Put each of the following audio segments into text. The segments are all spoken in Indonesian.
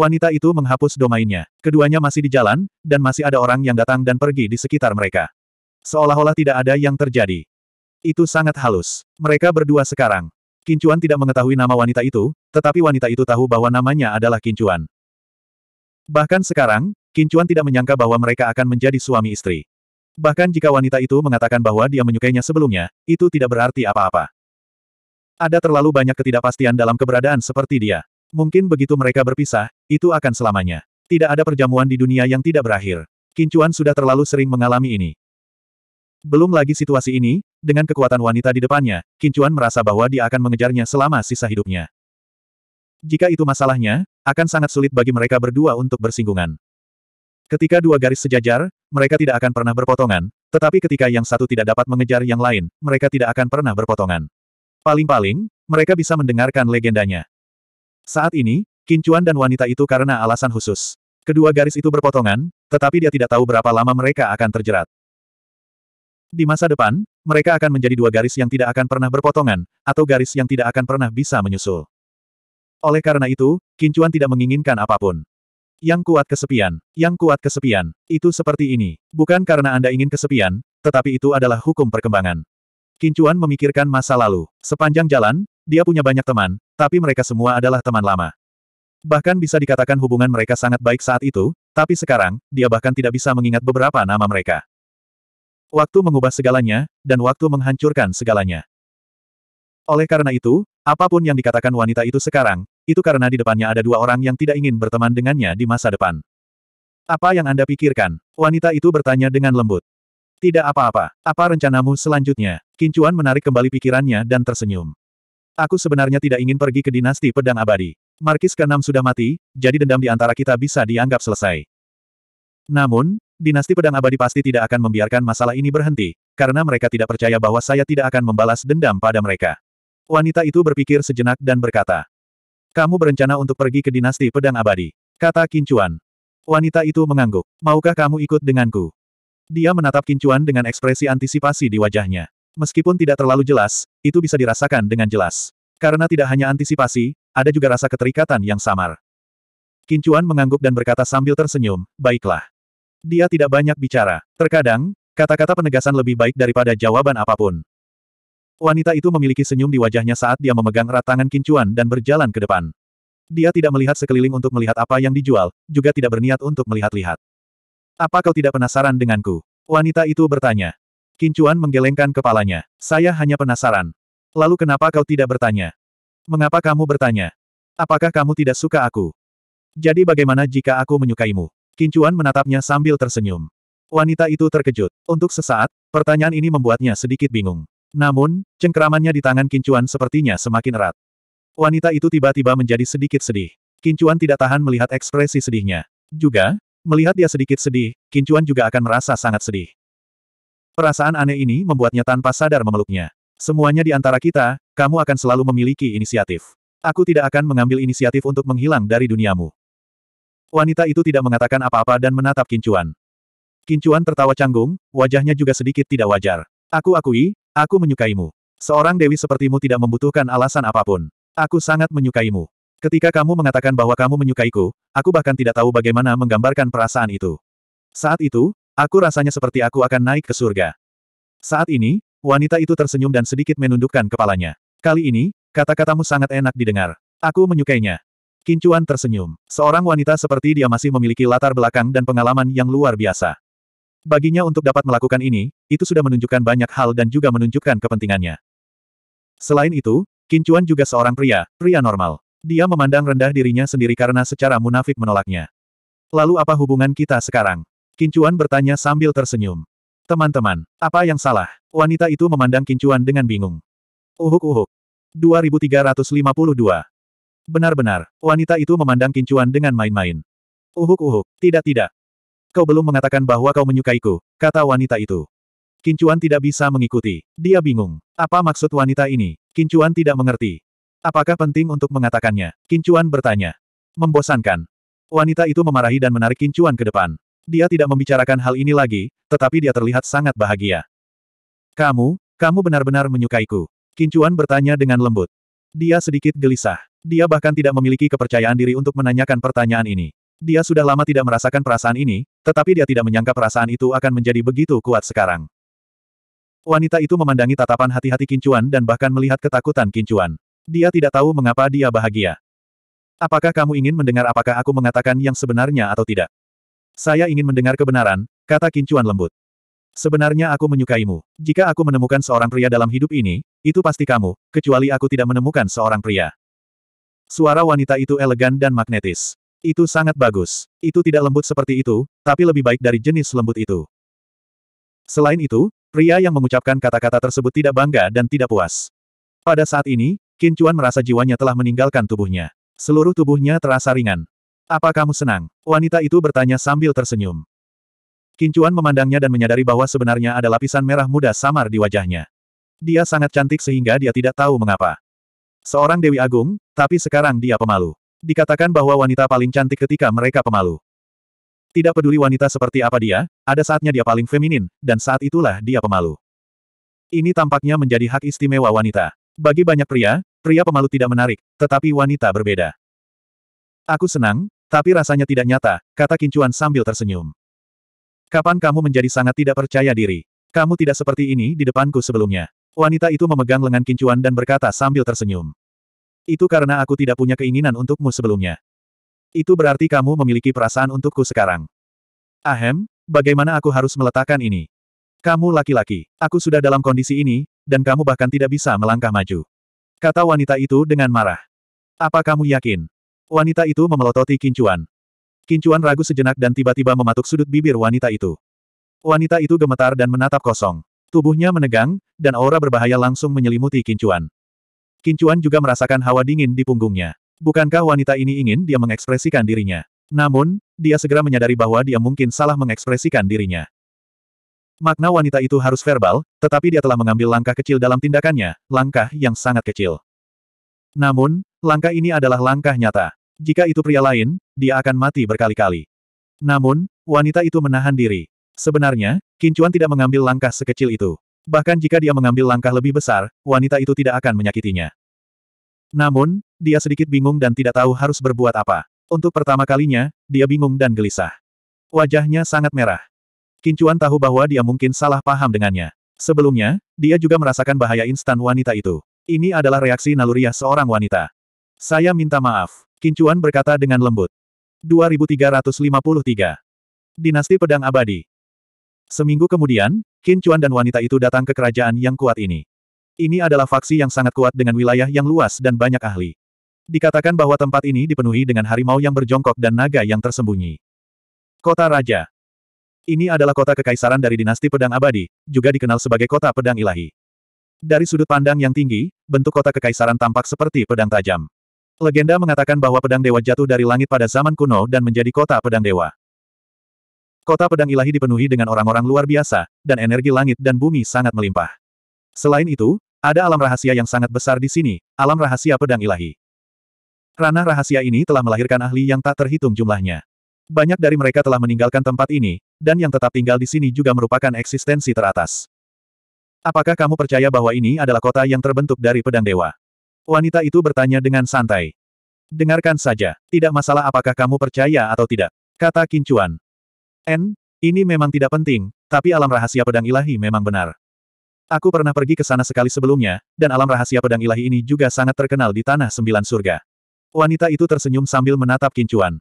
Wanita itu menghapus domainnya. Keduanya masih di jalan, dan masih ada orang yang datang dan pergi di sekitar mereka. Seolah-olah tidak ada yang terjadi. Itu sangat halus. Mereka berdua sekarang. Kincuan tidak mengetahui nama wanita itu, tetapi wanita itu tahu bahwa namanya adalah Kincuan. Bahkan sekarang, Kincuan tidak menyangka bahwa mereka akan menjadi suami istri. Bahkan jika wanita itu mengatakan bahwa dia menyukainya sebelumnya, itu tidak berarti apa-apa. Ada terlalu banyak ketidakpastian dalam keberadaan seperti dia. Mungkin begitu mereka berpisah, itu akan selamanya. Tidak ada perjamuan di dunia yang tidak berakhir. Kincuan sudah terlalu sering mengalami ini. Belum lagi situasi ini, dengan kekuatan wanita di depannya, Kincuan merasa bahwa dia akan mengejarnya selama sisa hidupnya. Jika itu masalahnya, akan sangat sulit bagi mereka berdua untuk bersinggungan. Ketika dua garis sejajar, mereka tidak akan pernah berpotongan, tetapi ketika yang satu tidak dapat mengejar yang lain, mereka tidak akan pernah berpotongan. Paling-paling, mereka bisa mendengarkan legendanya. Saat ini, Kincuan dan wanita itu karena alasan khusus. Kedua garis itu berpotongan, tetapi dia tidak tahu berapa lama mereka akan terjerat. Di masa depan, mereka akan menjadi dua garis yang tidak akan pernah berpotongan, atau garis yang tidak akan pernah bisa menyusul. Oleh karena itu, Kincuan tidak menginginkan apapun. Yang kuat kesepian, yang kuat kesepian, itu seperti ini. Bukan karena Anda ingin kesepian, tetapi itu adalah hukum perkembangan. Kincuan memikirkan masa lalu. Sepanjang jalan, dia punya banyak teman, tapi mereka semua adalah teman lama. Bahkan bisa dikatakan hubungan mereka sangat baik saat itu, tapi sekarang, dia bahkan tidak bisa mengingat beberapa nama mereka. Waktu mengubah segalanya, dan waktu menghancurkan segalanya. Oleh karena itu, apapun yang dikatakan wanita itu sekarang, itu karena di depannya ada dua orang yang tidak ingin berteman dengannya di masa depan. Apa yang Anda pikirkan? Wanita itu bertanya dengan lembut. Tidak apa-apa. Apa rencanamu selanjutnya? Kincuan menarik kembali pikirannya dan tersenyum. Aku sebenarnya tidak ingin pergi ke dinasti pedang abadi. Markis ke-6 sudah mati, jadi dendam di antara kita bisa dianggap selesai. Namun, dinasti pedang abadi pasti tidak akan membiarkan masalah ini berhenti, karena mereka tidak percaya bahwa saya tidak akan membalas dendam pada mereka. Wanita itu berpikir sejenak dan berkata, Kamu berencana untuk pergi ke dinasti pedang abadi, kata Kincuan. Wanita itu mengangguk. Maukah kamu ikut denganku? Dia menatap Kincuan dengan ekspresi antisipasi di wajahnya. Meskipun tidak terlalu jelas, itu bisa dirasakan dengan jelas. Karena tidak hanya antisipasi, ada juga rasa keterikatan yang samar. Kincuan mengangguk dan berkata sambil tersenyum, baiklah. Dia tidak banyak bicara. Terkadang, kata-kata penegasan lebih baik daripada jawaban apapun. Wanita itu memiliki senyum di wajahnya saat dia memegang erat tangan Kincuan dan berjalan ke depan. Dia tidak melihat sekeliling untuk melihat apa yang dijual, juga tidak berniat untuk melihat-lihat. Apa kau tidak penasaran denganku? Wanita itu bertanya. Kincuan menggelengkan kepalanya. Saya hanya penasaran. Lalu kenapa kau tidak bertanya? Mengapa kamu bertanya? Apakah kamu tidak suka aku? Jadi bagaimana jika aku menyukaimu? Kincuan menatapnya sambil tersenyum. Wanita itu terkejut. Untuk sesaat, pertanyaan ini membuatnya sedikit bingung. Namun, cengkeramannya di tangan Kincuan sepertinya semakin erat. Wanita itu tiba-tiba menjadi sedikit sedih. Kincuan tidak tahan melihat ekspresi sedihnya. Juga, melihat dia sedikit sedih, Kincuan juga akan merasa sangat sedih. Perasaan aneh ini membuatnya tanpa sadar memeluknya. Semuanya di antara kita, kamu akan selalu memiliki inisiatif. Aku tidak akan mengambil inisiatif untuk menghilang dari duniamu. Wanita itu tidak mengatakan apa-apa dan menatap Kincuan. Kincuan tertawa canggung, wajahnya juga sedikit tidak wajar. Aku akui, aku menyukaimu. Seorang dewi sepertimu tidak membutuhkan alasan apapun. Aku sangat menyukaimu. Ketika kamu mengatakan bahwa kamu menyukaiku, aku bahkan tidak tahu bagaimana menggambarkan perasaan itu. Saat itu, Aku rasanya seperti aku akan naik ke surga. Saat ini, wanita itu tersenyum dan sedikit menundukkan kepalanya. Kali ini, kata-katamu sangat enak didengar. Aku menyukainya. Kincuan tersenyum. Seorang wanita seperti dia masih memiliki latar belakang dan pengalaman yang luar biasa. Baginya untuk dapat melakukan ini, itu sudah menunjukkan banyak hal dan juga menunjukkan kepentingannya. Selain itu, Kincuan juga seorang pria, pria normal. Dia memandang rendah dirinya sendiri karena secara munafik menolaknya. Lalu apa hubungan kita sekarang? Kincuan bertanya sambil tersenyum. Teman-teman, apa yang salah? Wanita itu memandang Kincuan dengan bingung. Uhuk-uhuk. 2352. Benar-benar, wanita itu memandang Kincuan dengan main-main. Uhuk-uhuk, tidak-tidak. Kau belum mengatakan bahwa kau menyukaiku, kata wanita itu. Kincuan tidak bisa mengikuti. Dia bingung. Apa maksud wanita ini? Kincuan tidak mengerti. Apakah penting untuk mengatakannya? Kincuan bertanya. Membosankan. Wanita itu memarahi dan menarik Kincuan ke depan. Dia tidak membicarakan hal ini lagi, tetapi dia terlihat sangat bahagia. Kamu, kamu benar-benar menyukaiku. Kincuan bertanya dengan lembut. Dia sedikit gelisah. Dia bahkan tidak memiliki kepercayaan diri untuk menanyakan pertanyaan ini. Dia sudah lama tidak merasakan perasaan ini, tetapi dia tidak menyangka perasaan itu akan menjadi begitu kuat sekarang. Wanita itu memandangi tatapan hati-hati Kincuan dan bahkan melihat ketakutan Kincuan. Dia tidak tahu mengapa dia bahagia. Apakah kamu ingin mendengar apakah aku mengatakan yang sebenarnya atau tidak? Saya ingin mendengar kebenaran, kata Kincuan lembut. Sebenarnya aku menyukaimu. Jika aku menemukan seorang pria dalam hidup ini, itu pasti kamu, kecuali aku tidak menemukan seorang pria. Suara wanita itu elegan dan magnetis. Itu sangat bagus. Itu tidak lembut seperti itu, tapi lebih baik dari jenis lembut itu. Selain itu, pria yang mengucapkan kata-kata tersebut tidak bangga dan tidak puas. Pada saat ini, Kincuan merasa jiwanya telah meninggalkan tubuhnya. Seluruh tubuhnya terasa ringan. Apa kamu senang? Wanita itu bertanya sambil tersenyum. Kincuan memandangnya dan menyadari bahwa sebenarnya ada lapisan merah muda samar di wajahnya. Dia sangat cantik sehingga dia tidak tahu mengapa. Seorang Dewi Agung, tapi sekarang dia pemalu. Dikatakan bahwa wanita paling cantik ketika mereka pemalu. Tidak peduli wanita seperti apa dia, ada saatnya dia paling feminin, dan saat itulah dia pemalu. Ini tampaknya menjadi hak istimewa wanita. Bagi banyak pria, pria pemalu tidak menarik, tetapi wanita berbeda. Aku senang, tapi rasanya tidak nyata, kata Kincuan sambil tersenyum. Kapan kamu menjadi sangat tidak percaya diri? Kamu tidak seperti ini di depanku sebelumnya. Wanita itu memegang lengan Kincuan dan berkata sambil tersenyum. Itu karena aku tidak punya keinginan untukmu sebelumnya. Itu berarti kamu memiliki perasaan untukku sekarang. Ahem, bagaimana aku harus meletakkan ini? Kamu laki-laki, aku sudah dalam kondisi ini, dan kamu bahkan tidak bisa melangkah maju. Kata wanita itu dengan marah. Apa kamu yakin? Wanita itu memelototi Kincuan. Kincuan ragu sejenak dan tiba-tiba mematuk sudut bibir wanita itu. Wanita itu gemetar dan menatap kosong. Tubuhnya menegang, dan aura berbahaya langsung menyelimuti Kincuan. Kincuan juga merasakan hawa dingin di punggungnya. Bukankah wanita ini ingin dia mengekspresikan dirinya? Namun, dia segera menyadari bahwa dia mungkin salah mengekspresikan dirinya. Makna wanita itu harus verbal, tetapi dia telah mengambil langkah kecil dalam tindakannya, langkah yang sangat kecil. Namun, langkah ini adalah langkah nyata. Jika itu pria lain, dia akan mati berkali-kali. Namun, wanita itu menahan diri. Sebenarnya, Kincuan tidak mengambil langkah sekecil itu. Bahkan jika dia mengambil langkah lebih besar, wanita itu tidak akan menyakitinya. Namun, dia sedikit bingung dan tidak tahu harus berbuat apa. Untuk pertama kalinya, dia bingung dan gelisah. Wajahnya sangat merah. Kincuan tahu bahwa dia mungkin salah paham dengannya. Sebelumnya, dia juga merasakan bahaya instan wanita itu. Ini adalah reaksi naluriah seorang wanita. Saya minta maaf. Kincuan berkata dengan lembut. 2353. Dinasti Pedang Abadi. Seminggu kemudian, Kincuan dan wanita itu datang ke kerajaan yang kuat ini. Ini adalah faksi yang sangat kuat dengan wilayah yang luas dan banyak ahli. Dikatakan bahwa tempat ini dipenuhi dengan harimau yang berjongkok dan naga yang tersembunyi. Kota Raja. Ini adalah kota kekaisaran dari dinasti Pedang Abadi, juga dikenal sebagai kota pedang ilahi. Dari sudut pandang yang tinggi, bentuk kota kekaisaran tampak seperti pedang tajam. Legenda mengatakan bahwa pedang dewa jatuh dari langit pada zaman kuno dan menjadi kota pedang dewa. Kota pedang ilahi dipenuhi dengan orang-orang luar biasa, dan energi langit dan bumi sangat melimpah. Selain itu, ada alam rahasia yang sangat besar di sini, alam rahasia pedang ilahi. Ranah rahasia ini telah melahirkan ahli yang tak terhitung jumlahnya. Banyak dari mereka telah meninggalkan tempat ini, dan yang tetap tinggal di sini juga merupakan eksistensi teratas. Apakah kamu percaya bahwa ini adalah kota yang terbentuk dari pedang dewa? Wanita itu bertanya dengan santai. Dengarkan saja, tidak masalah apakah kamu percaya atau tidak. Kata Kincuan. N, ini memang tidak penting, tapi alam rahasia pedang ilahi memang benar. Aku pernah pergi ke sana sekali sebelumnya, dan alam rahasia pedang ilahi ini juga sangat terkenal di Tanah Sembilan Surga. Wanita itu tersenyum sambil menatap Kincuan.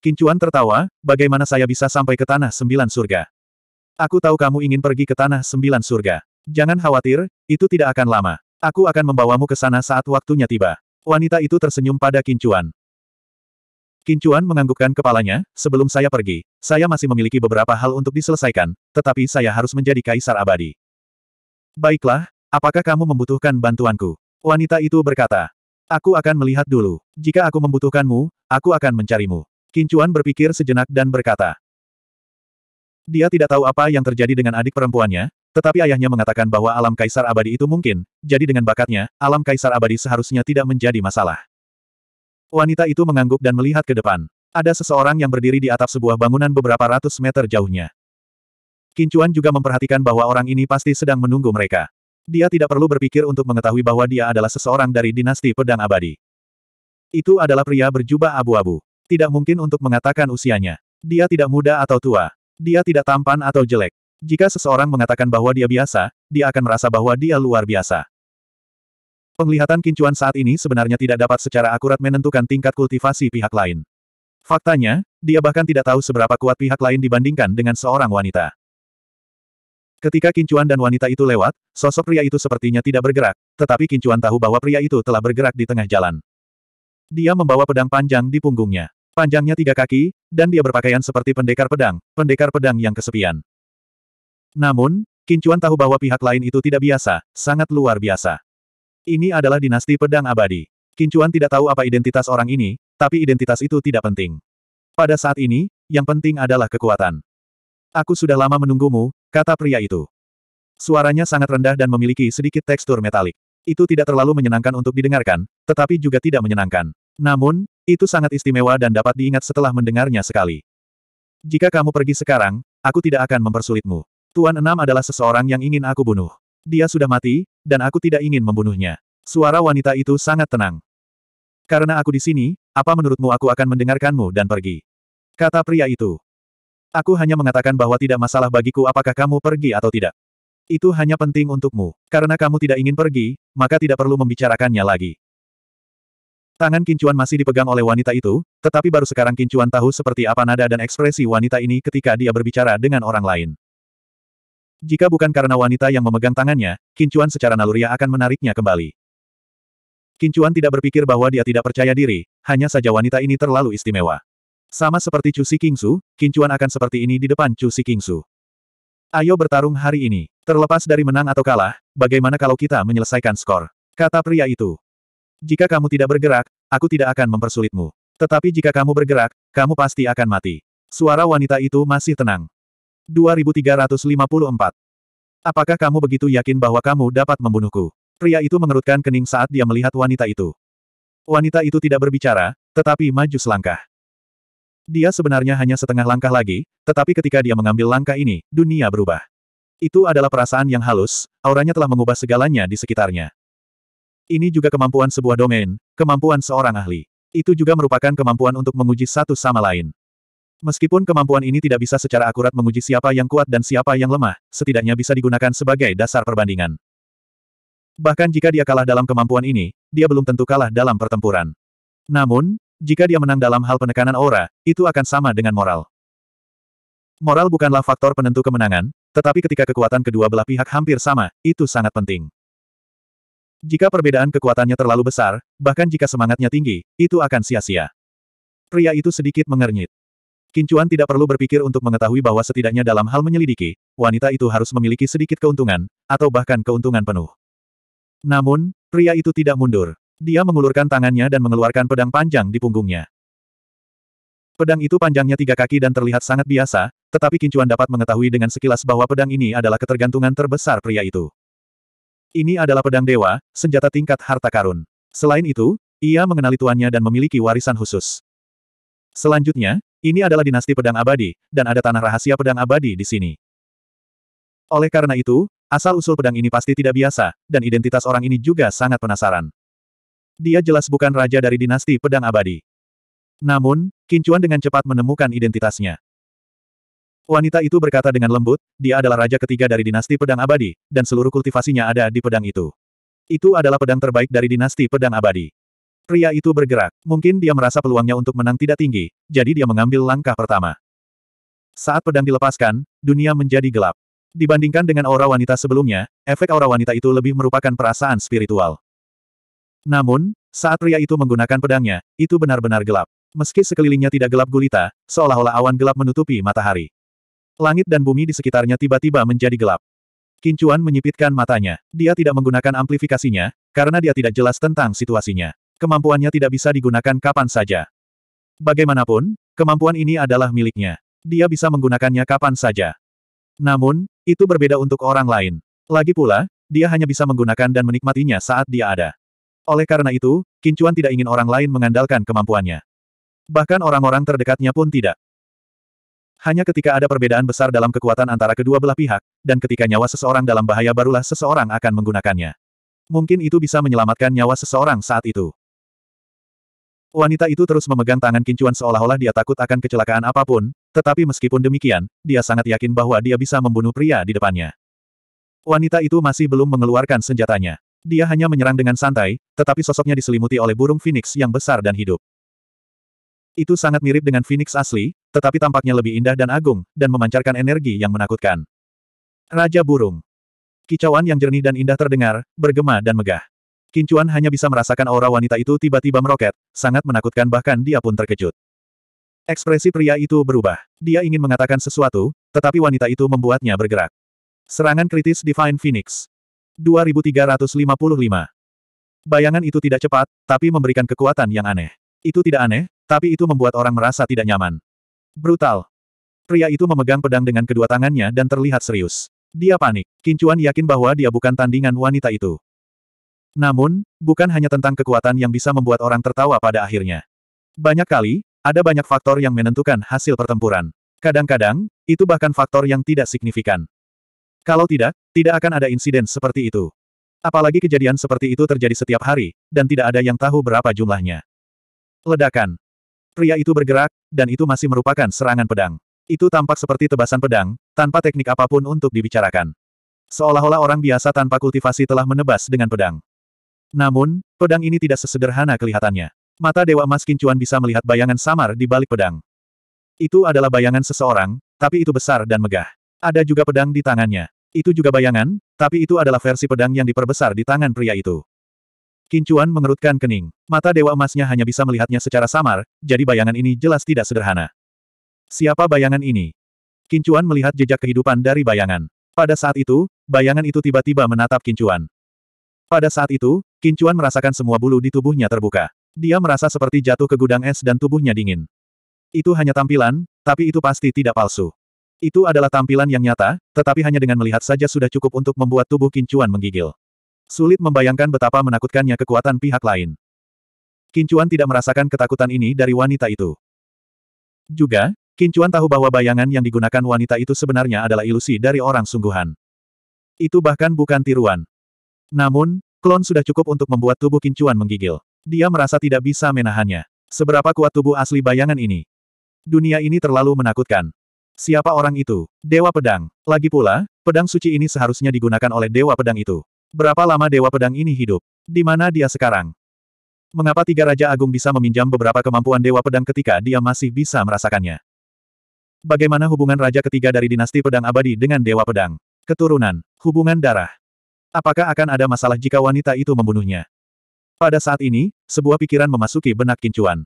Kincuan tertawa, bagaimana saya bisa sampai ke Tanah Sembilan Surga? Aku tahu kamu ingin pergi ke Tanah Sembilan Surga. Jangan khawatir, itu tidak akan lama. Aku akan membawamu ke sana saat waktunya tiba. Wanita itu tersenyum pada Kincuan. Kincuan menganggukkan kepalanya, sebelum saya pergi, saya masih memiliki beberapa hal untuk diselesaikan, tetapi saya harus menjadi kaisar abadi. Baiklah, apakah kamu membutuhkan bantuanku? Wanita itu berkata. Aku akan melihat dulu. Jika aku membutuhkanmu, aku akan mencarimu. Kincuan berpikir sejenak dan berkata. Dia tidak tahu apa yang terjadi dengan adik perempuannya, tetapi ayahnya mengatakan bahwa alam kaisar abadi itu mungkin, jadi dengan bakatnya, alam kaisar abadi seharusnya tidak menjadi masalah. Wanita itu mengangguk dan melihat ke depan. Ada seseorang yang berdiri di atap sebuah bangunan beberapa ratus meter jauhnya. Kincuan juga memperhatikan bahwa orang ini pasti sedang menunggu mereka. Dia tidak perlu berpikir untuk mengetahui bahwa dia adalah seseorang dari dinasti pedang abadi. Itu adalah pria berjubah abu-abu. Tidak mungkin untuk mengatakan usianya. Dia tidak muda atau tua. Dia tidak tampan atau jelek. Jika seseorang mengatakan bahwa dia biasa, dia akan merasa bahwa dia luar biasa. Penglihatan kincuan saat ini sebenarnya tidak dapat secara akurat menentukan tingkat kultivasi pihak lain. Faktanya, dia bahkan tidak tahu seberapa kuat pihak lain dibandingkan dengan seorang wanita. Ketika kincuan dan wanita itu lewat, sosok pria itu sepertinya tidak bergerak, tetapi kincuan tahu bahwa pria itu telah bergerak di tengah jalan. Dia membawa pedang panjang di punggungnya. Panjangnya tiga kaki, dan dia berpakaian seperti pendekar pedang, pendekar pedang yang kesepian. Namun, Kincuan tahu bahwa pihak lain itu tidak biasa, sangat luar biasa. Ini adalah dinasti pedang abadi. Kincuan tidak tahu apa identitas orang ini, tapi identitas itu tidak penting. Pada saat ini, yang penting adalah kekuatan. Aku sudah lama menunggumu, kata pria itu. Suaranya sangat rendah dan memiliki sedikit tekstur metalik. Itu tidak terlalu menyenangkan untuk didengarkan, tetapi juga tidak menyenangkan. Namun, itu sangat istimewa dan dapat diingat setelah mendengarnya sekali. Jika kamu pergi sekarang, aku tidak akan mempersulitmu. Tuan Enam adalah seseorang yang ingin aku bunuh. Dia sudah mati, dan aku tidak ingin membunuhnya. Suara wanita itu sangat tenang. Karena aku di sini, apa menurutmu aku akan mendengarkanmu dan pergi? Kata pria itu. Aku hanya mengatakan bahwa tidak masalah bagiku apakah kamu pergi atau tidak. Itu hanya penting untukmu. Karena kamu tidak ingin pergi, maka tidak perlu membicarakannya lagi. Tangan Kincuan masih dipegang oleh wanita itu, tetapi baru sekarang Kincuan tahu seperti apa nada dan ekspresi wanita ini ketika dia berbicara dengan orang lain. Jika bukan karena wanita yang memegang tangannya, Kincuan secara naluriah akan menariknya kembali. Kincuan tidak berpikir bahwa dia tidak percaya diri, hanya saja wanita ini terlalu istimewa. Sama seperti Chu Si Kingsu, Kincuan akan seperti ini di depan Chu Si Kingsu. Ayo bertarung hari ini. Terlepas dari menang atau kalah, bagaimana kalau kita menyelesaikan skor? Kata pria itu. Jika kamu tidak bergerak, aku tidak akan mempersulitmu. Tetapi jika kamu bergerak, kamu pasti akan mati. Suara wanita itu masih tenang. 2354. Apakah kamu begitu yakin bahwa kamu dapat membunuhku? Pria itu mengerutkan kening saat dia melihat wanita itu. Wanita itu tidak berbicara, tetapi maju selangkah. Dia sebenarnya hanya setengah langkah lagi, tetapi ketika dia mengambil langkah ini, dunia berubah. Itu adalah perasaan yang halus, auranya telah mengubah segalanya di sekitarnya. Ini juga kemampuan sebuah domain, kemampuan seorang ahli. Itu juga merupakan kemampuan untuk menguji satu sama lain. Meskipun kemampuan ini tidak bisa secara akurat menguji siapa yang kuat dan siapa yang lemah, setidaknya bisa digunakan sebagai dasar perbandingan. Bahkan jika dia kalah dalam kemampuan ini, dia belum tentu kalah dalam pertempuran. Namun, jika dia menang dalam hal penekanan aura, itu akan sama dengan moral. Moral bukanlah faktor penentu kemenangan, tetapi ketika kekuatan kedua belah pihak hampir sama, itu sangat penting. Jika perbedaan kekuatannya terlalu besar, bahkan jika semangatnya tinggi, itu akan sia-sia. Pria itu sedikit mengernyit. Kincuan tidak perlu berpikir untuk mengetahui bahwa setidaknya dalam hal menyelidiki, wanita itu harus memiliki sedikit keuntungan, atau bahkan keuntungan penuh. Namun, pria itu tidak mundur. Dia mengulurkan tangannya dan mengeluarkan pedang panjang di punggungnya. Pedang itu panjangnya tiga kaki dan terlihat sangat biasa, tetapi Kincuan dapat mengetahui dengan sekilas bahwa pedang ini adalah ketergantungan terbesar pria itu. Ini adalah pedang dewa, senjata tingkat harta karun. Selain itu, ia mengenali tuannya dan memiliki warisan khusus. Selanjutnya, ini adalah dinasti pedang abadi, dan ada tanah rahasia pedang abadi di sini. Oleh karena itu, asal-usul pedang ini pasti tidak biasa, dan identitas orang ini juga sangat penasaran. Dia jelas bukan raja dari dinasti pedang abadi. Namun, Kincuan dengan cepat menemukan identitasnya. Wanita itu berkata dengan lembut, dia adalah raja ketiga dari dinasti pedang abadi, dan seluruh kultivasinya ada di pedang itu. Itu adalah pedang terbaik dari dinasti pedang abadi. Pria itu bergerak. Mungkin dia merasa peluangnya untuk menang tidak tinggi, jadi dia mengambil langkah pertama. Saat pedang dilepaskan, dunia menjadi gelap. Dibandingkan dengan aura wanita sebelumnya, efek aura wanita itu lebih merupakan perasaan spiritual. Namun, saat pria itu menggunakan pedangnya, itu benar-benar gelap. Meski sekelilingnya tidak gelap gulita, seolah-olah awan gelap menutupi matahari. Langit dan bumi di sekitarnya tiba-tiba menjadi gelap. Kincuan menyipitkan matanya. Dia tidak menggunakan amplifikasinya, karena dia tidak jelas tentang situasinya kemampuannya tidak bisa digunakan kapan saja. Bagaimanapun, kemampuan ini adalah miliknya. Dia bisa menggunakannya kapan saja. Namun, itu berbeda untuk orang lain. Lagi pula, dia hanya bisa menggunakan dan menikmatinya saat dia ada. Oleh karena itu, Kincuan tidak ingin orang lain mengandalkan kemampuannya. Bahkan orang-orang terdekatnya pun tidak. Hanya ketika ada perbedaan besar dalam kekuatan antara kedua belah pihak, dan ketika nyawa seseorang dalam bahaya barulah seseorang akan menggunakannya. Mungkin itu bisa menyelamatkan nyawa seseorang saat itu. Wanita itu terus memegang tangan Kincuan seolah-olah dia takut akan kecelakaan apapun, tetapi meskipun demikian, dia sangat yakin bahwa dia bisa membunuh pria di depannya. Wanita itu masih belum mengeluarkan senjatanya. Dia hanya menyerang dengan santai, tetapi sosoknya diselimuti oleh burung phoenix yang besar dan hidup. Itu sangat mirip dengan phoenix asli, tetapi tampaknya lebih indah dan agung, dan memancarkan energi yang menakutkan. Raja Burung. Kicauan yang jernih dan indah terdengar, bergema dan megah. Kincuan hanya bisa merasakan aura wanita itu tiba-tiba meroket, sangat menakutkan bahkan dia pun terkejut. Ekspresi pria itu berubah. Dia ingin mengatakan sesuatu, tetapi wanita itu membuatnya bergerak. Serangan kritis Divine Phoenix. 2355. Bayangan itu tidak cepat, tapi memberikan kekuatan yang aneh. Itu tidak aneh, tapi itu membuat orang merasa tidak nyaman. Brutal. Pria itu memegang pedang dengan kedua tangannya dan terlihat serius. Dia panik. Kincuan yakin bahwa dia bukan tandingan wanita itu. Namun, bukan hanya tentang kekuatan yang bisa membuat orang tertawa pada akhirnya. Banyak kali, ada banyak faktor yang menentukan hasil pertempuran. Kadang-kadang, itu bahkan faktor yang tidak signifikan. Kalau tidak, tidak akan ada insiden seperti itu. Apalagi kejadian seperti itu terjadi setiap hari, dan tidak ada yang tahu berapa jumlahnya. Ledakan. Pria itu bergerak, dan itu masih merupakan serangan pedang. Itu tampak seperti tebasan pedang, tanpa teknik apapun untuk dibicarakan. Seolah-olah orang biasa tanpa kultivasi telah menebas dengan pedang. Namun, pedang ini tidak sesederhana kelihatannya. Mata Dewa Emas Kincuan bisa melihat bayangan samar di balik pedang. Itu adalah bayangan seseorang, tapi itu besar dan megah. Ada juga pedang di tangannya. Itu juga bayangan, tapi itu adalah versi pedang yang diperbesar di tangan pria itu. Kincuan mengerutkan kening. Mata Dewa Emasnya hanya bisa melihatnya secara samar, jadi bayangan ini jelas tidak sederhana. Siapa bayangan ini? Kincuan melihat jejak kehidupan dari bayangan. Pada saat itu, bayangan itu tiba-tiba menatap Kincuan. Pada saat itu, Kincuan merasakan semua bulu di tubuhnya terbuka. Dia merasa seperti jatuh ke gudang es dan tubuhnya dingin. Itu hanya tampilan, tapi itu pasti tidak palsu. Itu adalah tampilan yang nyata, tetapi hanya dengan melihat saja sudah cukup untuk membuat tubuh Kincuan menggigil. Sulit membayangkan betapa menakutkannya kekuatan pihak lain. Kincuan tidak merasakan ketakutan ini dari wanita itu. Juga, Kincuan tahu bahwa bayangan yang digunakan wanita itu sebenarnya adalah ilusi dari orang sungguhan. Itu bahkan bukan tiruan. Namun, Klon sudah cukup untuk membuat tubuh Kincuan menggigil. Dia merasa tidak bisa menahannya. Seberapa kuat tubuh asli bayangan ini? Dunia ini terlalu menakutkan. Siapa orang itu? Dewa Pedang. Lagi pula, pedang suci ini seharusnya digunakan oleh Dewa Pedang itu. Berapa lama Dewa Pedang ini hidup? Di mana dia sekarang? Mengapa tiga Raja Agung bisa meminjam beberapa kemampuan Dewa Pedang ketika dia masih bisa merasakannya? Bagaimana hubungan Raja ketiga dari dinasti Pedang Abadi dengan Dewa Pedang? Keturunan, hubungan darah. Apakah akan ada masalah jika wanita itu membunuhnya? Pada saat ini, sebuah pikiran memasuki benak Kincuan.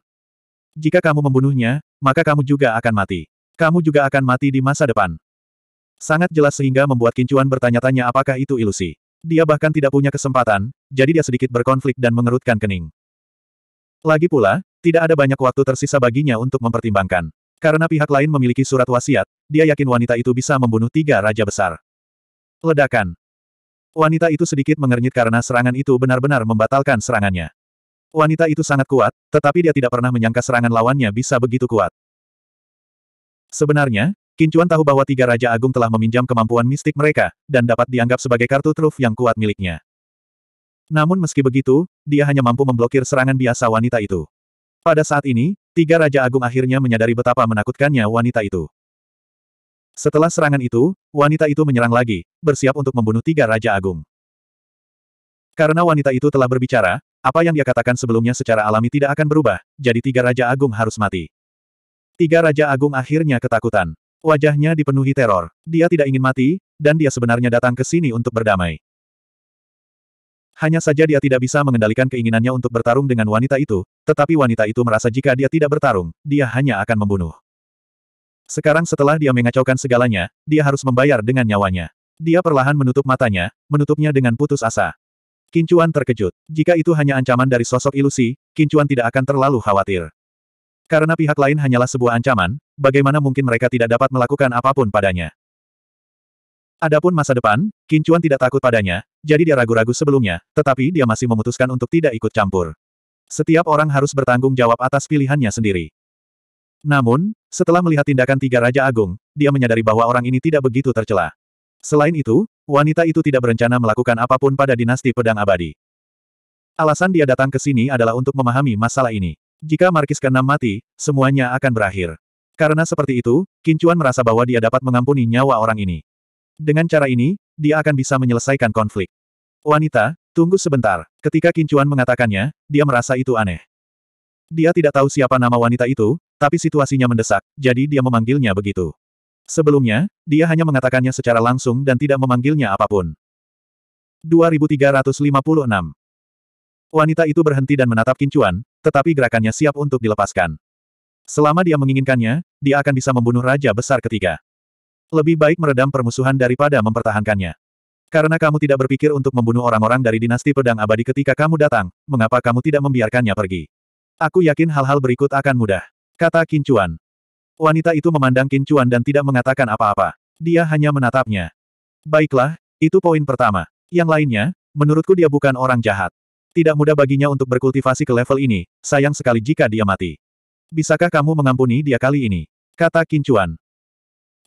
Jika kamu membunuhnya, maka kamu juga akan mati. Kamu juga akan mati di masa depan. Sangat jelas sehingga membuat Kincuan bertanya-tanya apakah itu ilusi. Dia bahkan tidak punya kesempatan, jadi dia sedikit berkonflik dan mengerutkan kening. Lagi pula, tidak ada banyak waktu tersisa baginya untuk mempertimbangkan. Karena pihak lain memiliki surat wasiat, dia yakin wanita itu bisa membunuh tiga raja besar. Ledakan. Wanita itu sedikit mengernyit karena serangan itu benar-benar membatalkan serangannya. Wanita itu sangat kuat, tetapi dia tidak pernah menyangka serangan lawannya bisa begitu kuat. Sebenarnya, Kincuan tahu bahwa tiga Raja Agung telah meminjam kemampuan mistik mereka, dan dapat dianggap sebagai kartu truf yang kuat miliknya. Namun meski begitu, dia hanya mampu memblokir serangan biasa wanita itu. Pada saat ini, tiga Raja Agung akhirnya menyadari betapa menakutkannya wanita itu. Setelah serangan itu, wanita itu menyerang lagi, bersiap untuk membunuh tiga Raja Agung. Karena wanita itu telah berbicara, apa yang dia katakan sebelumnya secara alami tidak akan berubah, jadi tiga Raja Agung harus mati. Tiga Raja Agung akhirnya ketakutan. Wajahnya dipenuhi teror. Dia tidak ingin mati, dan dia sebenarnya datang ke sini untuk berdamai. Hanya saja dia tidak bisa mengendalikan keinginannya untuk bertarung dengan wanita itu, tetapi wanita itu merasa jika dia tidak bertarung, dia hanya akan membunuh. Sekarang setelah dia mengacaukan segalanya, dia harus membayar dengan nyawanya. Dia perlahan menutup matanya, menutupnya dengan putus asa. Kincuan terkejut. Jika itu hanya ancaman dari sosok ilusi, Kincuan tidak akan terlalu khawatir. Karena pihak lain hanyalah sebuah ancaman, bagaimana mungkin mereka tidak dapat melakukan apapun padanya. Adapun masa depan, Kincuan tidak takut padanya, jadi dia ragu-ragu sebelumnya, tetapi dia masih memutuskan untuk tidak ikut campur. Setiap orang harus bertanggung jawab atas pilihannya sendiri. Namun, setelah melihat tindakan tiga Raja Agung, dia menyadari bahwa orang ini tidak begitu tercela. Selain itu, wanita itu tidak berencana melakukan apapun pada dinasti pedang abadi. Alasan dia datang ke sini adalah untuk memahami masalah ini. Jika Markis ke-6 mati, semuanya akan berakhir. Karena seperti itu, Kincuan merasa bahwa dia dapat mengampuni nyawa orang ini. Dengan cara ini, dia akan bisa menyelesaikan konflik. Wanita, tunggu sebentar. Ketika Kincuan mengatakannya, dia merasa itu aneh. Dia tidak tahu siapa nama wanita itu, tapi situasinya mendesak, jadi dia memanggilnya begitu. Sebelumnya, dia hanya mengatakannya secara langsung dan tidak memanggilnya apapun. 2356 Wanita itu berhenti dan menatap Kincuan, tetapi gerakannya siap untuk dilepaskan. Selama dia menginginkannya, dia akan bisa membunuh Raja Besar ketiga. Lebih baik meredam permusuhan daripada mempertahankannya. Karena kamu tidak berpikir untuk membunuh orang-orang dari dinasti pedang abadi ketika kamu datang, mengapa kamu tidak membiarkannya pergi? Aku yakin hal-hal berikut akan mudah. Kata Kincuan. Wanita itu memandang Kincuan dan tidak mengatakan apa-apa. Dia hanya menatapnya. Baiklah, itu poin pertama. Yang lainnya, menurutku dia bukan orang jahat. Tidak mudah baginya untuk berkultivasi ke level ini, sayang sekali jika dia mati. Bisakah kamu mengampuni dia kali ini? Kata Kincuan.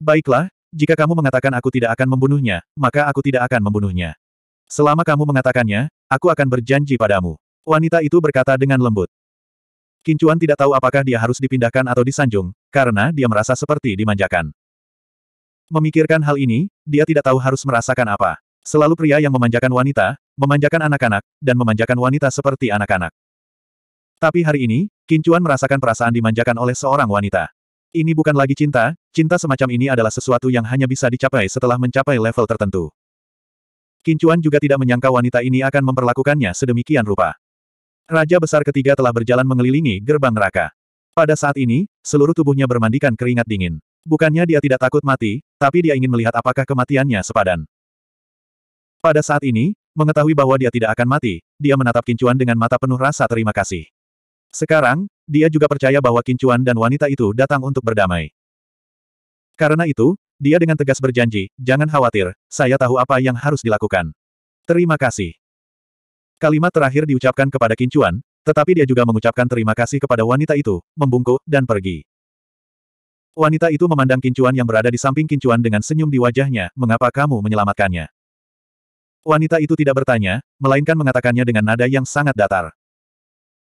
Baiklah, jika kamu mengatakan aku tidak akan membunuhnya, maka aku tidak akan membunuhnya. Selama kamu mengatakannya, aku akan berjanji padamu. Wanita itu berkata dengan lembut. Kincuan tidak tahu apakah dia harus dipindahkan atau disanjung, karena dia merasa seperti dimanjakan. Memikirkan hal ini, dia tidak tahu harus merasakan apa. Selalu pria yang memanjakan wanita, memanjakan anak-anak, dan memanjakan wanita seperti anak-anak. Tapi hari ini, Kincuan merasakan perasaan dimanjakan oleh seorang wanita. Ini bukan lagi cinta, cinta semacam ini adalah sesuatu yang hanya bisa dicapai setelah mencapai level tertentu. Kincuan juga tidak menyangka wanita ini akan memperlakukannya sedemikian rupa. Raja Besar ketiga telah berjalan mengelilingi gerbang neraka. Pada saat ini, seluruh tubuhnya bermandikan keringat dingin. Bukannya dia tidak takut mati, tapi dia ingin melihat apakah kematiannya sepadan. Pada saat ini, mengetahui bahwa dia tidak akan mati, dia menatap Kincuan dengan mata penuh rasa terima kasih. Sekarang, dia juga percaya bahwa Kincuan dan wanita itu datang untuk berdamai. Karena itu, dia dengan tegas berjanji, jangan khawatir, saya tahu apa yang harus dilakukan. Terima kasih. Kalimat terakhir diucapkan kepada Kincuan, tetapi dia juga mengucapkan terima kasih kepada wanita itu, membungkuk, dan pergi. Wanita itu memandang Kincuan yang berada di samping Kincuan dengan senyum di wajahnya, mengapa kamu menyelamatkannya? Wanita itu tidak bertanya, melainkan mengatakannya dengan nada yang sangat datar.